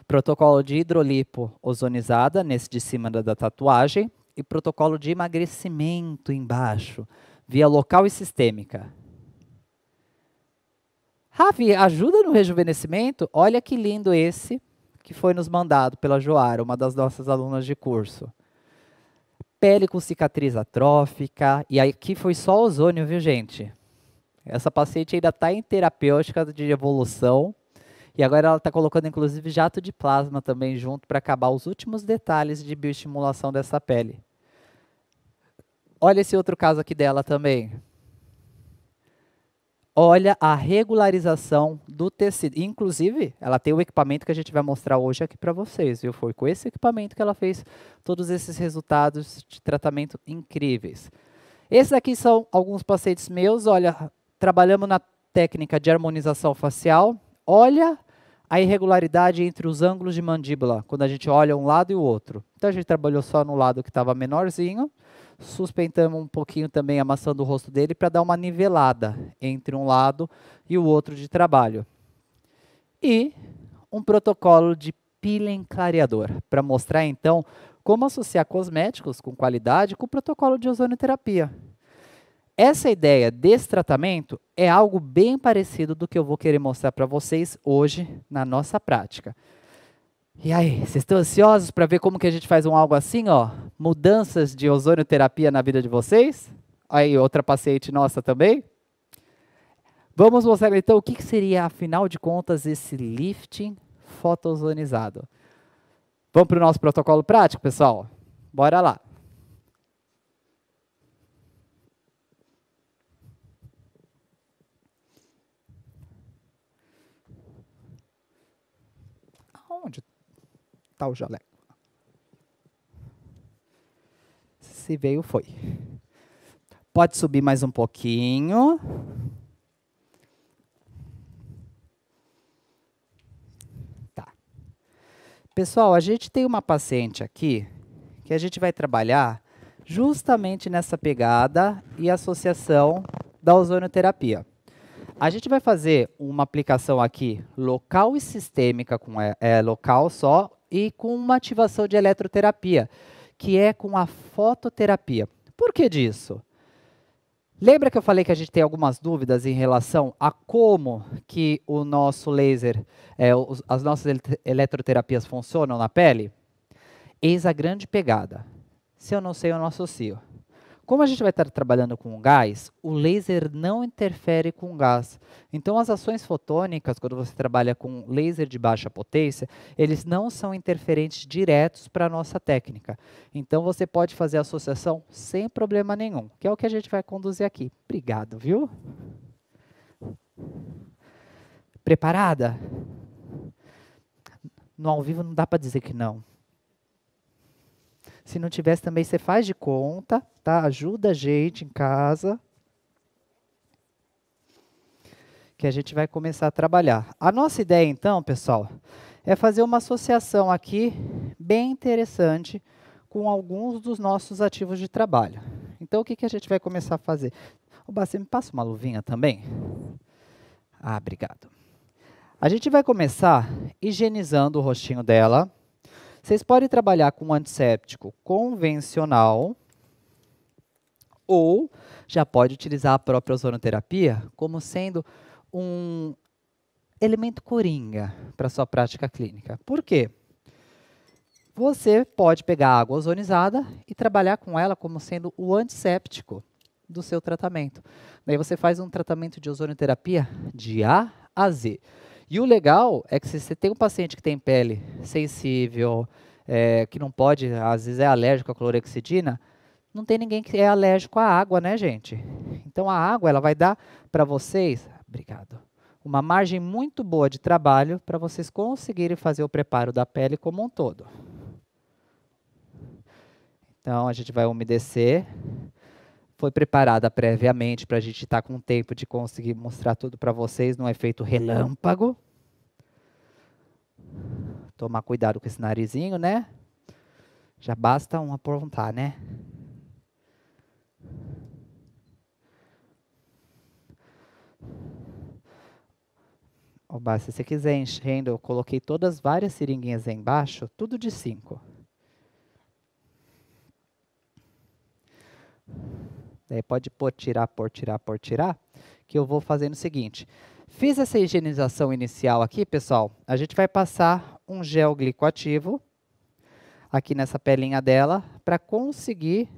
Protocolo de hidrolipo ozonizada, nesse de cima da, da tatuagem, e protocolo de emagrecimento embaixo, via local e sistêmica. Ravi, ajuda no rejuvenescimento? Olha que lindo esse que foi nos mandado pela Joara, uma das nossas alunas de curso. Pele com cicatriz atrófica, e aqui foi só ozônio, viu gente? Essa paciente ainda está em terapêutica de evolução. E agora ela está colocando, inclusive, jato de plasma também junto para acabar os últimos detalhes de bioestimulação dessa pele. Olha esse outro caso aqui dela também. Olha a regularização do tecido. Inclusive, ela tem o equipamento que a gente vai mostrar hoje aqui para vocês, viu? Foi com esse equipamento que ela fez todos esses resultados de tratamento incríveis. Esses aqui são alguns pacientes meus. Olha, trabalhamos na técnica de harmonização facial. Olha a irregularidade entre os ângulos de mandíbula, quando a gente olha um lado e o outro. Então a gente trabalhou só no lado que estava menorzinho, suspeitamos um pouquinho também a maçã do rosto dele para dar uma nivelada entre um lado e o outro de trabalho. E um protocolo de peeling clareador, para mostrar então como associar cosméticos com qualidade com o protocolo de ozonoterapia. Essa ideia desse tratamento é algo bem parecido do que eu vou querer mostrar para vocês hoje na nossa prática. E aí, vocês estão ansiosos para ver como que a gente faz um algo assim, ó? Mudanças de ozonioterapia na vida de vocês? Aí, outra paciente nossa também. Vamos mostrar então o que, que seria, afinal de contas, esse lifting fotoozonizado. Vamos para o nosso protocolo prático, pessoal? Bora lá. o jaleco? Se veio, foi. Pode subir mais um pouquinho. Tá. Pessoal, a gente tem uma paciente aqui que a gente vai trabalhar justamente nessa pegada e associação da ozonoterapia. A gente vai fazer uma aplicação aqui local e sistêmica com é, é local só e com uma ativação de eletroterapia, que é com a fototerapia. Por que disso? Lembra que eu falei que a gente tem algumas dúvidas em relação a como que o nosso laser, é, as nossas eletroterapias funcionam na pele? Eis a grande pegada. Se eu não sei, eu não associo. Como a gente vai estar trabalhando com gás, o laser não interfere com gás. Então, as ações fotônicas, quando você trabalha com laser de baixa potência, eles não são interferentes diretos para a nossa técnica. Então, você pode fazer associação sem problema nenhum, que é o que a gente vai conduzir aqui. Obrigado, viu? Preparada? No ao vivo não dá para dizer que não. Se não tivesse também, você faz de conta, tá? Ajuda a gente em casa, que a gente vai começar a trabalhar. A nossa ideia, então, pessoal, é fazer uma associação aqui bem interessante com alguns dos nossos ativos de trabalho. Então, o que, que a gente vai começar a fazer? O Bacê, me passa uma luvinha também? Ah, obrigado. A gente vai começar higienizando o rostinho dela. Vocês podem trabalhar com um antisséptico convencional, ou já pode utilizar a própria ozonoterapia como sendo um elemento coringa para sua prática clínica. Por quê? Você pode pegar água ozonizada e trabalhar com ela como sendo o antisséptico do seu tratamento. Daí você faz um tratamento de ozonoterapia de A a Z. E o legal é que se você tem um paciente que tem pele sensível, é, que não pode, às vezes é alérgico à clorexidina, não tem ninguém que é alérgico à água, né, gente? Então a água ela vai dar para vocês, obrigado, uma margem muito boa de trabalho para vocês conseguirem fazer o preparo da pele como um todo. Então a gente vai umedecer. Foi preparada previamente para a gente estar tá com tempo de conseguir mostrar tudo para vocês num efeito é relâmpago. Tomar cuidado com esse narizinho, né? Já basta um apontar, né? Oba, se você quiser enchendo, eu coloquei todas várias seringuinhas aí embaixo, tudo de 5. Daí pode pôr, tirar, pôr, tirar, pôr, tirar, que eu vou fazendo o seguinte. Fiz essa higienização inicial aqui, pessoal. A gente vai passar um gel glicoativo aqui nessa pelinha dela para conseguir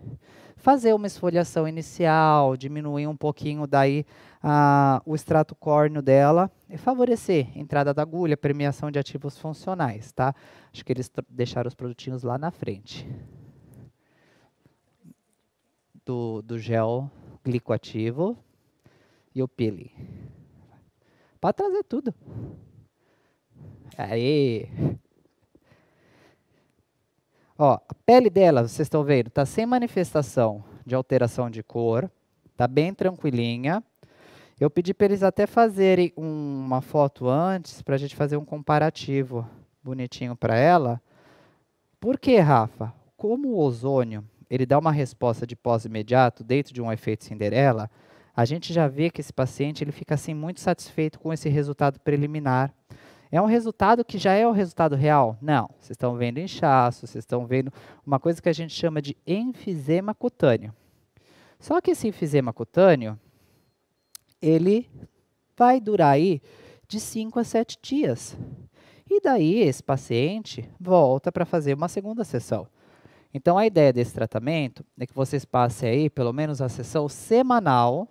fazer uma esfoliação inicial, diminuir um pouquinho daí ah, o extrato córneo dela e favorecer a entrada da agulha, permeação de ativos funcionais, tá? Acho que eles deixaram os produtinhos lá na frente. Do, do gel glicoativo e o pili. Para trazer tudo. Aí. Ó, a pele dela, vocês estão vendo, está sem manifestação de alteração de cor, está bem tranquilinha. Eu pedi para eles até fazerem um, uma foto antes para a gente fazer um comparativo bonitinho para ela. Por que, Rafa? Como o ozônio ele dá uma resposta de pós-imediato dentro de um efeito Cinderela, a gente já vê que esse paciente ele fica assim muito satisfeito com esse resultado preliminar. É um resultado que já é o resultado real? Não. Vocês estão vendo inchaço, vocês estão vendo uma coisa que a gente chama de enfisema cutâneo. Só que esse enfisema cutâneo, ele vai durar aí de 5 a 7 dias. E daí esse paciente volta para fazer uma segunda sessão. Então a ideia desse tratamento é que vocês passem aí pelo menos a sessão semanal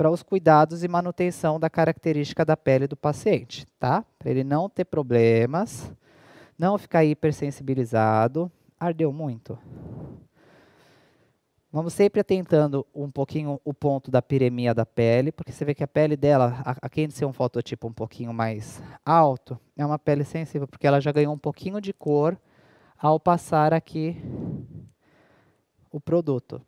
para os cuidados e manutenção da característica da pele do paciente, tá? Para ele não ter problemas, não ficar hipersensibilizado. Ardeu muito. Vamos sempre atentando um pouquinho o ponto da piremia da pele, porque você vê que a pele dela, a, a quem de ser um fototipo um pouquinho mais alto, é uma pele sensível, porque ela já ganhou um pouquinho de cor ao passar aqui o produto.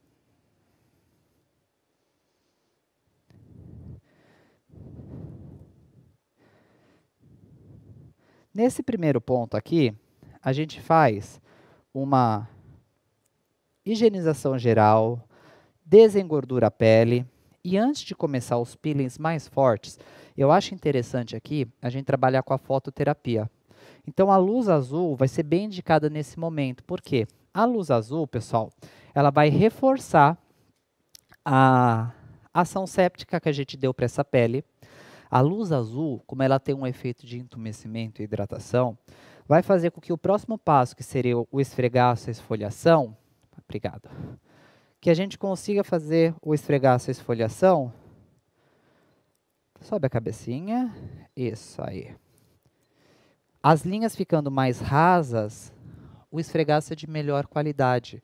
Nesse primeiro ponto aqui, a gente faz uma higienização geral, desengordura a pele. E antes de começar os peelings mais fortes, eu acho interessante aqui a gente trabalhar com a fototerapia. Então a luz azul vai ser bem indicada nesse momento. Por quê? A luz azul, pessoal, ela vai reforçar a ação séptica que a gente deu para essa pele. A luz azul, como ela tem um efeito de entumecimento e hidratação, vai fazer com que o próximo passo, que seria o esfregaço e esfoliação, obrigado, que a gente consiga fazer o esfregaço e esfoliação. Sobe a cabecinha, isso aí. As linhas ficando mais rasas, o esfregaço é de melhor qualidade.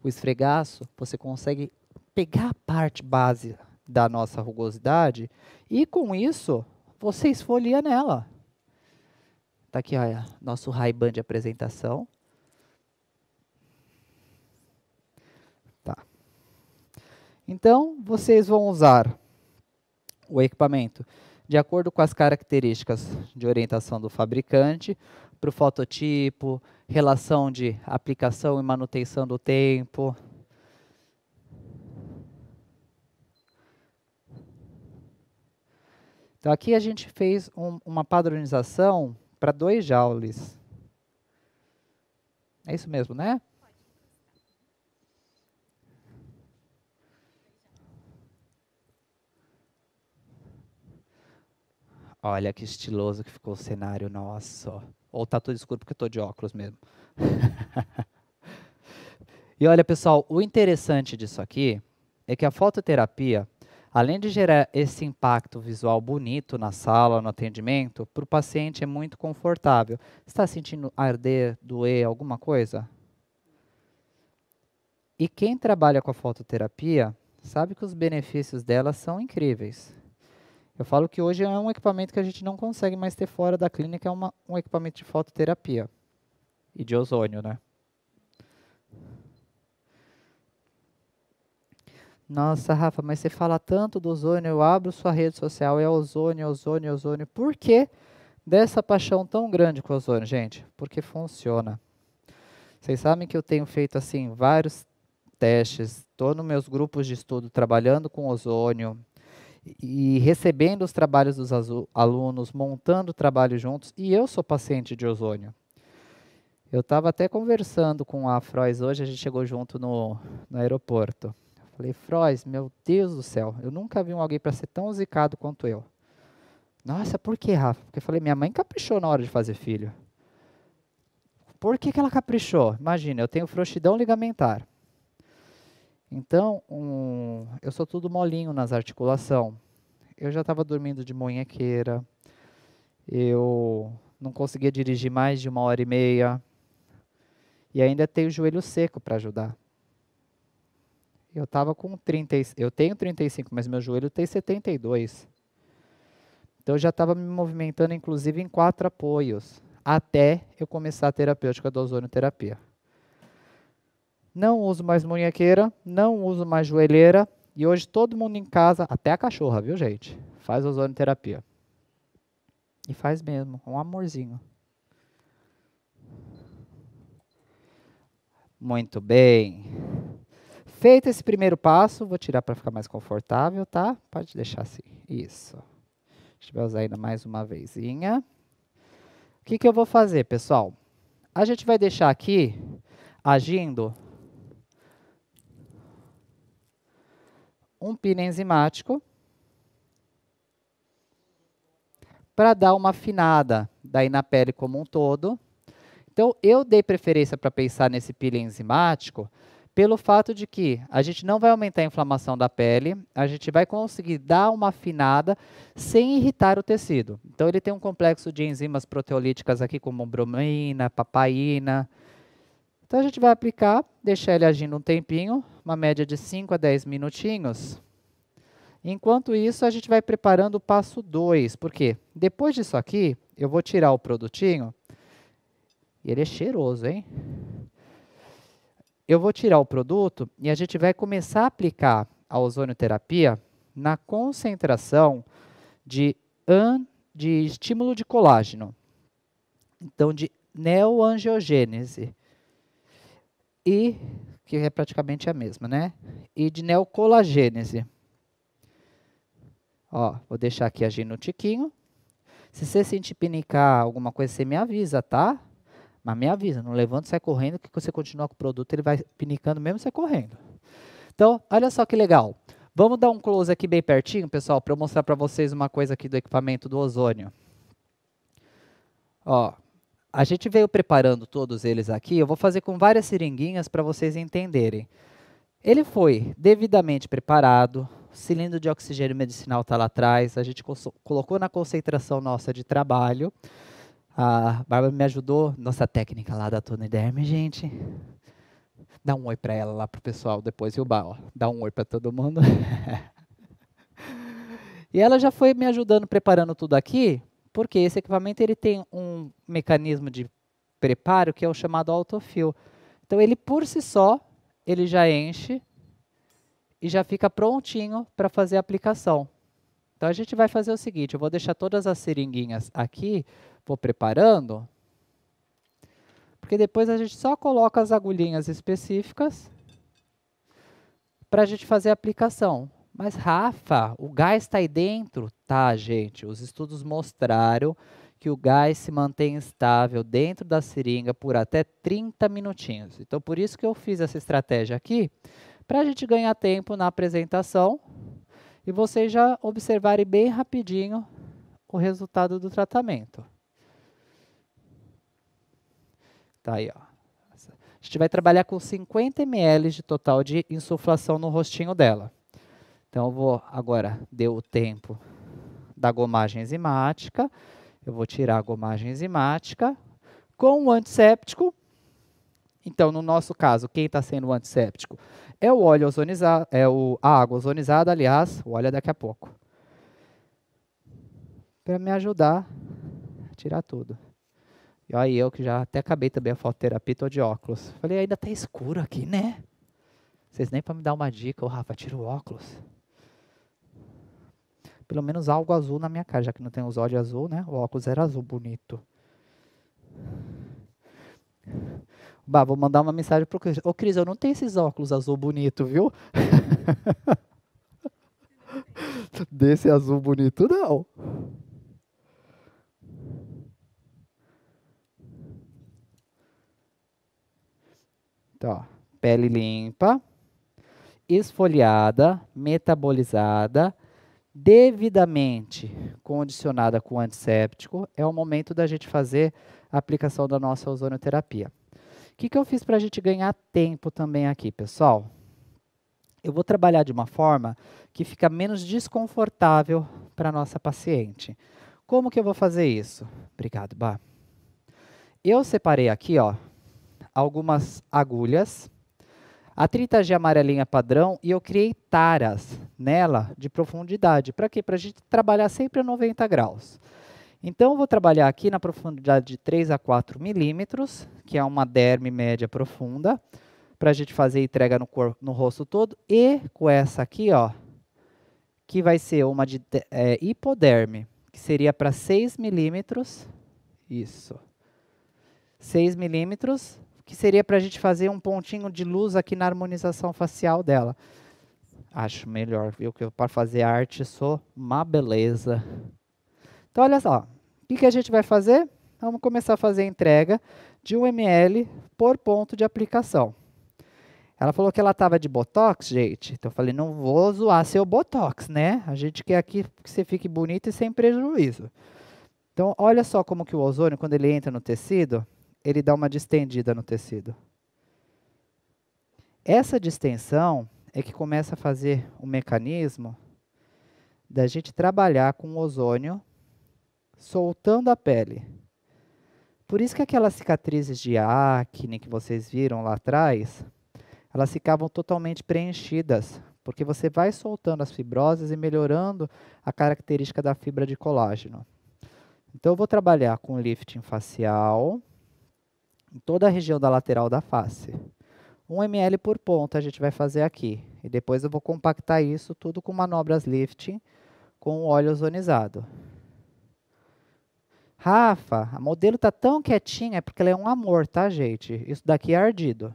O esfregaço, você consegue pegar a parte base da nossa rugosidade e com isso, você esfolia nela. Está aqui olha, nosso Ray-Ban de apresentação. Tá. Então, vocês vão usar o equipamento de acordo com as características de orientação do fabricante, para o fototipo, relação de aplicação e manutenção do tempo, Então aqui a gente fez um, uma padronização para 2 joules. É isso mesmo, né? Olha que estiloso que ficou o cenário nosso. Ou está tudo escuro porque estou de óculos mesmo. e olha, pessoal, o interessante disso aqui é que a fototerapia Além de gerar esse impacto visual bonito na sala, no atendimento, para o paciente é muito confortável. Está sentindo arder, doer, alguma coisa? E quem trabalha com a fototerapia sabe que os benefícios dela são incríveis. Eu falo que hoje é um equipamento que a gente não consegue mais ter fora da clínica, é uma, um equipamento de fototerapia e de ozônio, né? Nossa, Rafa, mas você fala tanto do ozônio, eu abro sua rede social, é ozônio, ozônio, ozônio. Por que dessa paixão tão grande com o ozônio, gente? Porque funciona. Vocês sabem que eu tenho feito assim vários testes, estou nos meus grupos de estudo trabalhando com ozônio e recebendo os trabalhos dos alunos, montando trabalhos trabalho juntos, e eu sou paciente de ozônio. Eu estava até conversando com a Frois hoje, a gente chegou junto no, no aeroporto. Falei, Frois, meu Deus do céu, eu nunca vi um alguém para ser tão zicado quanto eu. Nossa, por que, Rafa? Porque eu falei, minha mãe caprichou na hora de fazer filho. Por que, que ela caprichou? Imagina, eu tenho frouxidão ligamentar. Então, um, eu sou tudo molinho nas articulações. Eu já estava dormindo de munhequeira. Eu não conseguia dirigir mais de uma hora e meia. E ainda tenho o joelho seco para ajudar. Eu tava com 30, eu tenho 35, mas meu joelho tem 72. Então eu já estava me movimentando inclusive em quatro apoios, até eu começar a terapêutica da ozonoterapia. Não uso mais munhequeira, não uso mais joelheira, e hoje todo mundo em casa, até a cachorra, viu gente, faz ozonoterapia E faz mesmo, um amorzinho. Muito bem. Feito esse primeiro passo, vou tirar para ficar mais confortável, tá? Pode deixar assim. Isso. A gente vai usar ainda mais uma vezinha. O que, que eu vou fazer, pessoal? A gente vai deixar aqui agindo um pino enzimático para dar uma afinada daí na pele como um todo. Então, eu dei preferência para pensar nesse pino enzimático pelo fato de que a gente não vai aumentar a inflamação da pele, a gente vai conseguir dar uma afinada sem irritar o tecido. Então ele tem um complexo de enzimas proteolíticas aqui como bromina, papaina. Então a gente vai aplicar, deixar ele agindo um tempinho, uma média de 5 a 10 minutinhos. Enquanto isso, a gente vai preparando o passo 2, porque depois disso aqui, eu vou tirar o produtinho, e ele é cheiroso, hein? eu vou tirar o produto e a gente vai começar a aplicar a ozonioterapia na concentração de, an, de estímulo de colágeno. Então, de neoangiogênese. E, que é praticamente a mesma, né? E de neocolagênese. Ó, vou deixar aqui agindo um tiquinho. Se você sentir pinicar alguma coisa, você me avisa, tá? Mas me avisa, não levanta e sai correndo, que você continua com o produto, ele vai pinicando mesmo você correndo. Então, olha só que legal. Vamos dar um close aqui bem pertinho, pessoal, para eu mostrar para vocês uma coisa aqui do equipamento do ozônio. Ó, a gente veio preparando todos eles aqui, eu vou fazer com várias seringuinhas para vocês entenderem. Ele foi devidamente preparado, o cilindro de oxigênio medicinal está lá atrás, a gente colocou na concentração nossa de trabalho, a Bárbara me ajudou, nossa técnica lá da Derme, gente. Dá um oi para ela lá pro pessoal depois, viu, Bá? dá um oi para todo mundo. e ela já foi me ajudando preparando tudo aqui, porque esse equipamento ele tem um mecanismo de preparo que é o chamado autofill. Então ele por si só, ele já enche e já fica prontinho para fazer a aplicação. Então a gente vai fazer o seguinte, eu vou deixar todas as seringuinhas aqui Vou preparando. Porque depois a gente só coloca as agulhinhas específicas para a gente fazer a aplicação. Mas Rafa, o gás está aí dentro? Tá, gente. Os estudos mostraram que o gás se mantém estável dentro da seringa por até 30 minutinhos. Então, por isso que eu fiz essa estratégia aqui, para a gente ganhar tempo na apresentação e vocês já observarem bem rapidinho o resultado do tratamento. Tá aí, ó. A gente vai trabalhar com 50 ml de total de insuflação no rostinho dela. Então, eu vou agora, deu o tempo da gomagem enzimática. Eu vou tirar a gomagem enzimática com o antisséptico. Então, no nosso caso, quem está sendo o antisséptico é o óleo ozonizado, é o, a água ozonizada, aliás, o óleo é daqui a pouco. Para me ajudar a tirar tudo. E aí eu que já até acabei também a fototerapia, estou de óculos. Falei, ainda tá escuro aqui, né? Vocês nem para me dar uma dica, o Rafa, tira o óculos. Pelo menos algo azul na minha cara, já que não tem os olhos azul, né? O óculos era azul, bonito. Bah, vou mandar uma mensagem pro Cris. Ô Cris, eu não tenho esses óculos azul bonito, viu? Desse azul bonito, não. Então, ó, pele limpa, esfoliada, metabolizada, devidamente condicionada com antisséptico, é o momento da gente fazer a aplicação da nossa ozonoterapia. O que, que eu fiz para a gente ganhar tempo também aqui, pessoal? Eu vou trabalhar de uma forma que fica menos desconfortável para a nossa paciente. Como que eu vou fazer isso? Obrigado, Bá. Eu separei aqui, ó, algumas agulhas. A trita de amarelinha padrão e eu criei taras nela de profundidade. Para quê? Para a gente trabalhar sempre a 90 graus. Então, eu vou trabalhar aqui na profundidade de 3 a 4 milímetros, que é uma derme média profunda, para a gente fazer entrega no, corpo, no rosto todo. E com essa aqui, ó, que vai ser uma de é, hipoderme, que seria para 6 milímetros. Isso. 6 milímetros que seria para a gente fazer um pontinho de luz aqui na harmonização facial dela. Acho melhor, viu? Que eu para fazer arte sou uma beleza. Então, olha só. O que, que a gente vai fazer? Vamos começar a fazer a entrega de 1 ml por ponto de aplicação. Ela falou que ela estava de Botox, gente. Então eu falei, não vou zoar seu Botox, né? A gente quer aqui que você fique bonito e sem prejuízo. Então, olha só como que o ozônio, quando ele entra no tecido, ele dá uma distendida no tecido. Essa distensão é que começa a fazer o um mecanismo da gente trabalhar com o ozônio soltando a pele. Por isso que aquelas cicatrizes de acne que vocês viram lá atrás, elas ficavam totalmente preenchidas, porque você vai soltando as fibrosas e melhorando a característica da fibra de colágeno. Então eu vou trabalhar com lifting facial, em toda a região da lateral da face. 1 ml por ponta a gente vai fazer aqui. E depois eu vou compactar isso tudo com manobras lifting com óleo ozonizado. Rafa, a modelo tá tão quietinha, é porque ela é um amor, tá, gente? Isso daqui é ardido.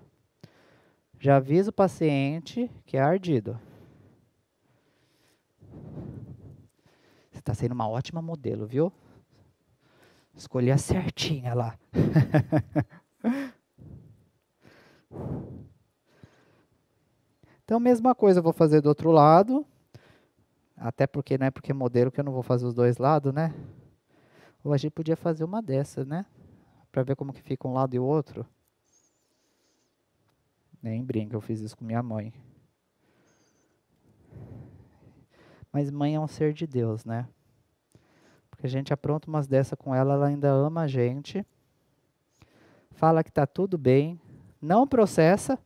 Já avisa o paciente que é ardido. Você está sendo uma ótima modelo, viu? Escolhi a certinha lá. Então, mesma coisa eu vou fazer do outro lado. Até porque não é porque modelo que eu não vou fazer os dois lados, né? Ou a gente podia fazer uma dessas, né? Para ver como que fica um lado e o outro. Nem brinca, eu fiz isso com minha mãe. Mas mãe é um ser de Deus, né? Porque a gente apronta umas dessas com ela, ela ainda ama a gente fala que está tudo bem, não processa.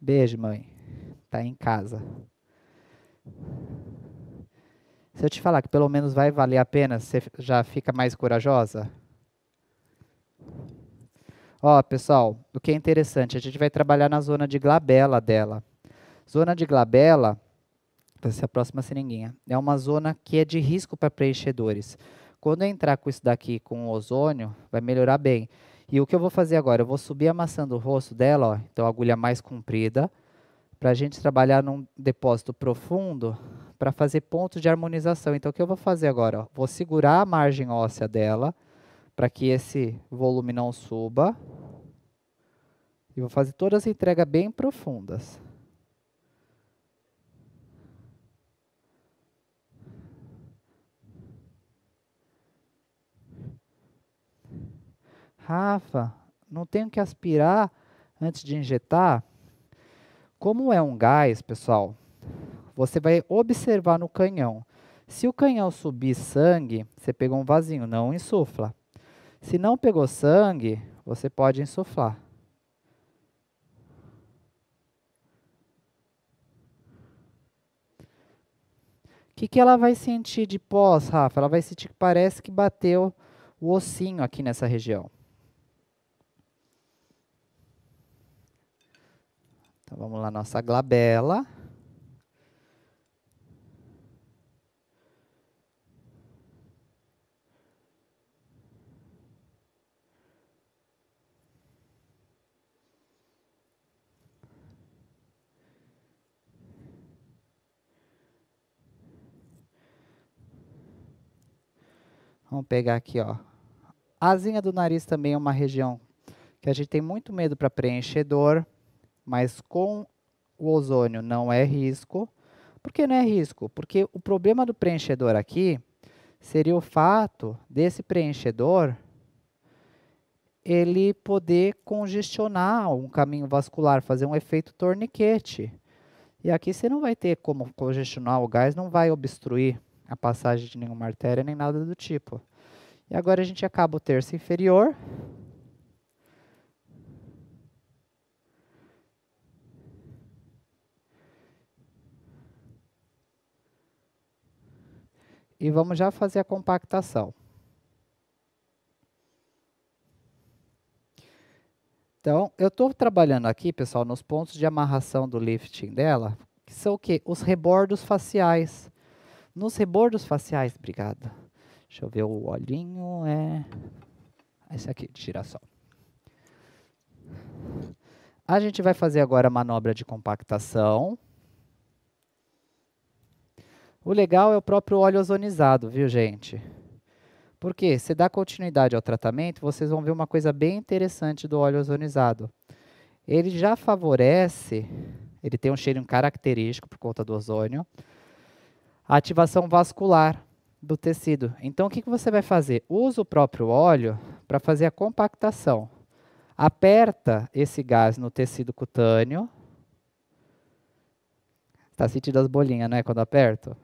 Beijo, mãe. Está em casa. Se eu te falar que pelo menos vai valer a pena, você já fica mais corajosa? Ó, pessoal, o que é interessante, a gente vai trabalhar na zona de glabela dela. Zona de glabela, vai ser a próxima seringuinha, é uma zona que é de risco para preenchedores. Quando eu entrar com isso daqui com o ozônio, vai melhorar bem. E o que eu vou fazer agora? Eu vou subir a maçã do rosto dela, ó, então agulha mais comprida, para a gente trabalhar num depósito profundo para fazer pontos de harmonização. Então o que eu vou fazer agora? Ó? Vou segurar a margem óssea dela para que esse volume não suba. E vou fazer todas as entregas bem profundas. Rafa, não tenho que aspirar antes de injetar? Como é um gás, pessoal, você vai observar no canhão. Se o canhão subir sangue, você pegou um vasinho, não insufla. Se não pegou sangue, você pode insuflar. O que, que ela vai sentir de pós, Rafa? Ela vai sentir que parece que bateu o ossinho aqui nessa região. Então vamos lá, nossa glabela. Vamos pegar aqui, ó. A asinha do nariz também é uma região que a gente tem muito medo para preencher dor. Mas com o ozônio não é risco. Por que não é risco? Porque o problema do preenchedor aqui seria o fato desse preenchedor ele poder congestionar um caminho vascular, fazer um efeito torniquete. E aqui você não vai ter como congestionar o gás, não vai obstruir a passagem de nenhuma artéria nem nada do tipo. E agora a gente acaba o terço inferior. e vamos já fazer a compactação. Então, eu estou trabalhando aqui, pessoal, nos pontos de amarração do lifting dela, que são o quê? Os rebordos faciais. Nos rebordos faciais, obrigado. Deixa eu ver o olhinho, é... Esse aqui, de girassol. A gente vai fazer agora a manobra de compactação. O legal é o próprio óleo ozonizado, viu, gente? Porque se dá continuidade ao tratamento, vocês vão ver uma coisa bem interessante do óleo ozonizado. Ele já favorece, ele tem um cheiro característico por conta do ozônio, a ativação vascular do tecido. Então, o que, que você vai fazer? Usa o próprio óleo para fazer a compactação. Aperta esse gás no tecido cutâneo. Está sentindo as bolinhas, né, quando aperto?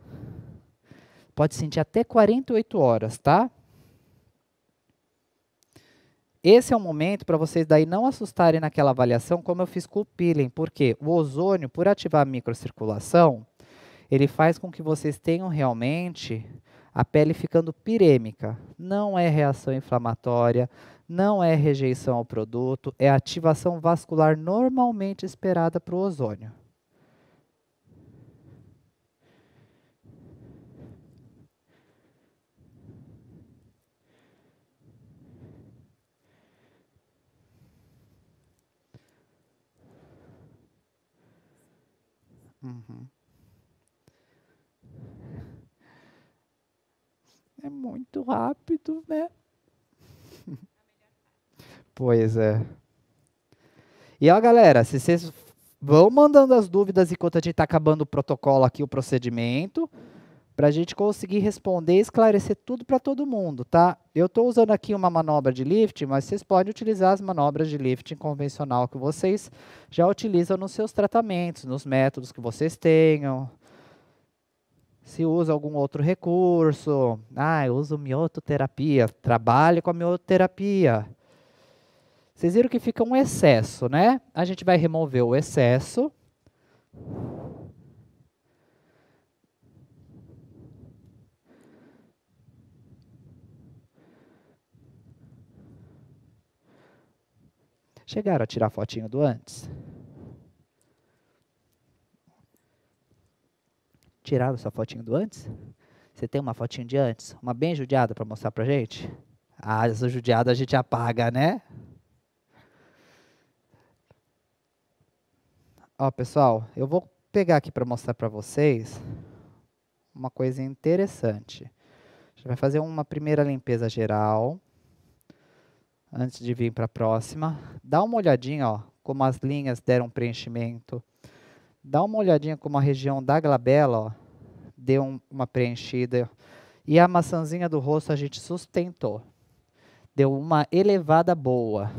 pode sentir até 48 horas, tá? Esse é o momento para vocês daí não assustarem naquela avaliação, como eu fiz com o peeling, porque o ozônio, por ativar a microcirculação, ele faz com que vocês tenham realmente a pele ficando pirêmica. Não é reação inflamatória, não é rejeição ao produto, é ativação vascular normalmente esperada para o ozônio. Uhum. É muito rápido, né? pois é. E ó, galera, se vocês vão mandando as dúvidas enquanto a gente está acabando o protocolo aqui, o procedimento para a gente conseguir responder e esclarecer tudo para todo mundo, tá? Eu estou usando aqui uma manobra de lift, mas vocês podem utilizar as manobras de lift convencional que vocês já utilizam nos seus tratamentos, nos métodos que vocês tenham. Se usa algum outro recurso, ah, eu uso miototerapia, trabalhe com a miototerapia. Vocês viram que fica um excesso, né? A gente vai remover o excesso. Chegaram a tirar fotinho do antes? Tiraram sua fotinho do antes? Você tem uma fotinho de antes? Uma bem judiada para mostrar para gente? Ah, essa judiada a gente apaga, né? Ó, pessoal, eu vou pegar aqui para mostrar para vocês uma coisa interessante. A gente vai fazer uma primeira limpeza geral antes de vir para a próxima. Dá uma olhadinha, ó, como as linhas deram preenchimento. Dá uma olhadinha como a região da glabela, ó, deu um, uma preenchida. E a maçãzinha do rosto a gente sustentou. Deu uma elevada boa.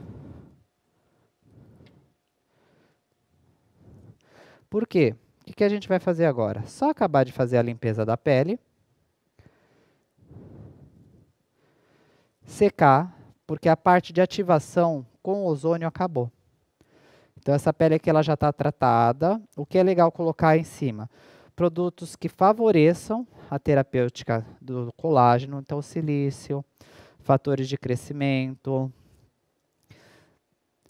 Por quê? O que a gente vai fazer agora? Só acabar de fazer a limpeza da pele. Secar porque a parte de ativação com ozônio acabou. Então essa pele aqui ela já está tratada. O que é legal colocar em cima? Produtos que favoreçam a terapêutica do colágeno, então silício, fatores de crescimento.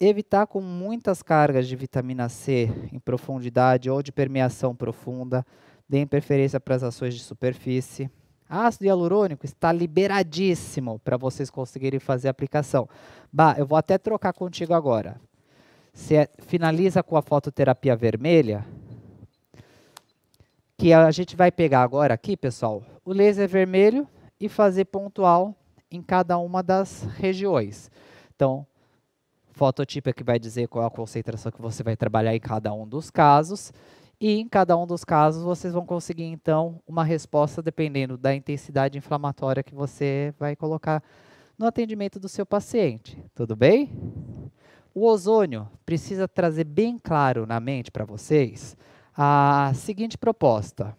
Evitar com muitas cargas de vitamina C em profundidade ou de permeação profunda, deem preferência para as ações de superfície. Ácido hialurônico está liberadíssimo para vocês conseguirem fazer a aplicação. Bah, eu vou até trocar contigo agora. Você é, finaliza com a fototerapia vermelha, que a gente vai pegar agora aqui, pessoal, o laser vermelho e fazer pontual em cada uma das regiões. Então, fototipo é que vai dizer qual é a concentração que você vai trabalhar em cada um dos casos. E em cada um dos casos, vocês vão conseguir, então, uma resposta dependendo da intensidade inflamatória que você vai colocar no atendimento do seu paciente. Tudo bem? O ozônio precisa trazer bem claro na mente para vocês a seguinte proposta.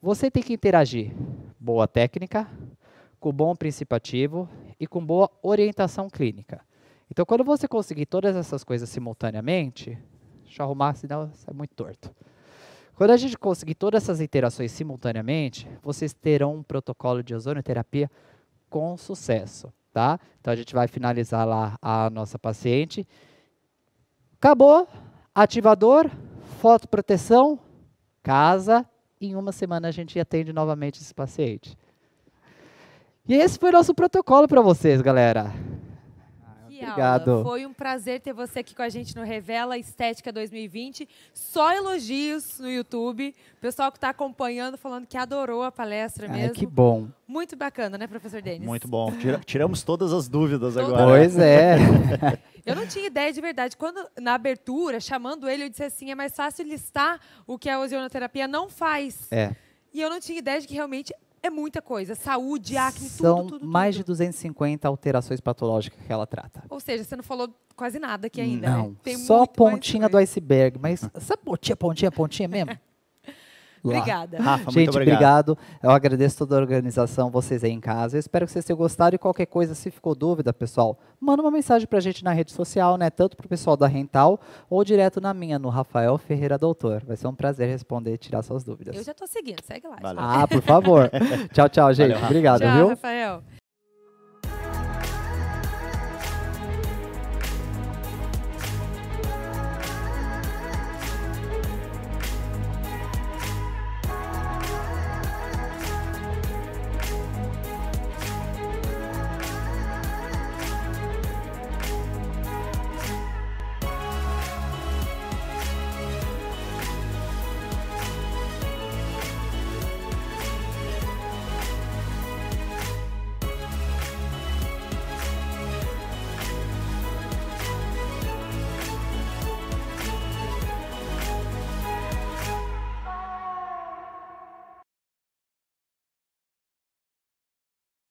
Você tem que interagir boa técnica, com bom princípio ativo e com boa orientação clínica. Então, quando você conseguir todas essas coisas simultaneamente, Deixa eu arrumar, senão é muito torto. Quando a gente conseguir todas essas interações simultaneamente, vocês terão um protocolo de ozonoterapia com sucesso, tá? Então a gente vai finalizar lá a nossa paciente. Acabou, ativador, fotoproteção, casa. Em uma semana a gente atende novamente esse paciente. E esse foi nosso protocolo para vocês, galera. Obrigado. Aula. Foi um prazer ter você aqui com a gente no Revela Estética 2020. Só elogios no YouTube. O pessoal que está acompanhando falando que adorou a palestra mesmo. Ai, que bom. Muito bacana, né, professor Denis? Muito bom. tiramos todas as dúvidas Toda. agora. Pois é. Eu não tinha ideia de verdade. Quando, na abertura, chamando ele, eu disse assim: é mais fácil listar o que a ozonoterapia não faz. É. E eu não tinha ideia de que realmente é muita coisa. Saúde, acne, São tudo, tudo, tudo. mais de 250 alterações patológicas que ela trata. Ou seja, você não falou quase nada aqui ainda. Né? Não, né? só a pontinha do iceberg. Mas sabe pontinha, pontinha, pontinha mesmo? Obrigada. Rafa, Gente, obrigado. obrigado. Eu agradeço toda a organização, vocês aí em casa. Eu espero que vocês tenham gostado e qualquer coisa, se ficou dúvida, pessoal, manda uma mensagem para a gente na rede social, né? Tanto o pessoal da Rental ou direto na minha, no Rafael Ferreira Doutor. Vai ser um prazer responder e tirar suas dúvidas. Eu já estou seguindo, segue lá. Valeu. Ah, por favor. tchau, tchau, gente. Valeu, obrigado, tchau, viu? Rafael.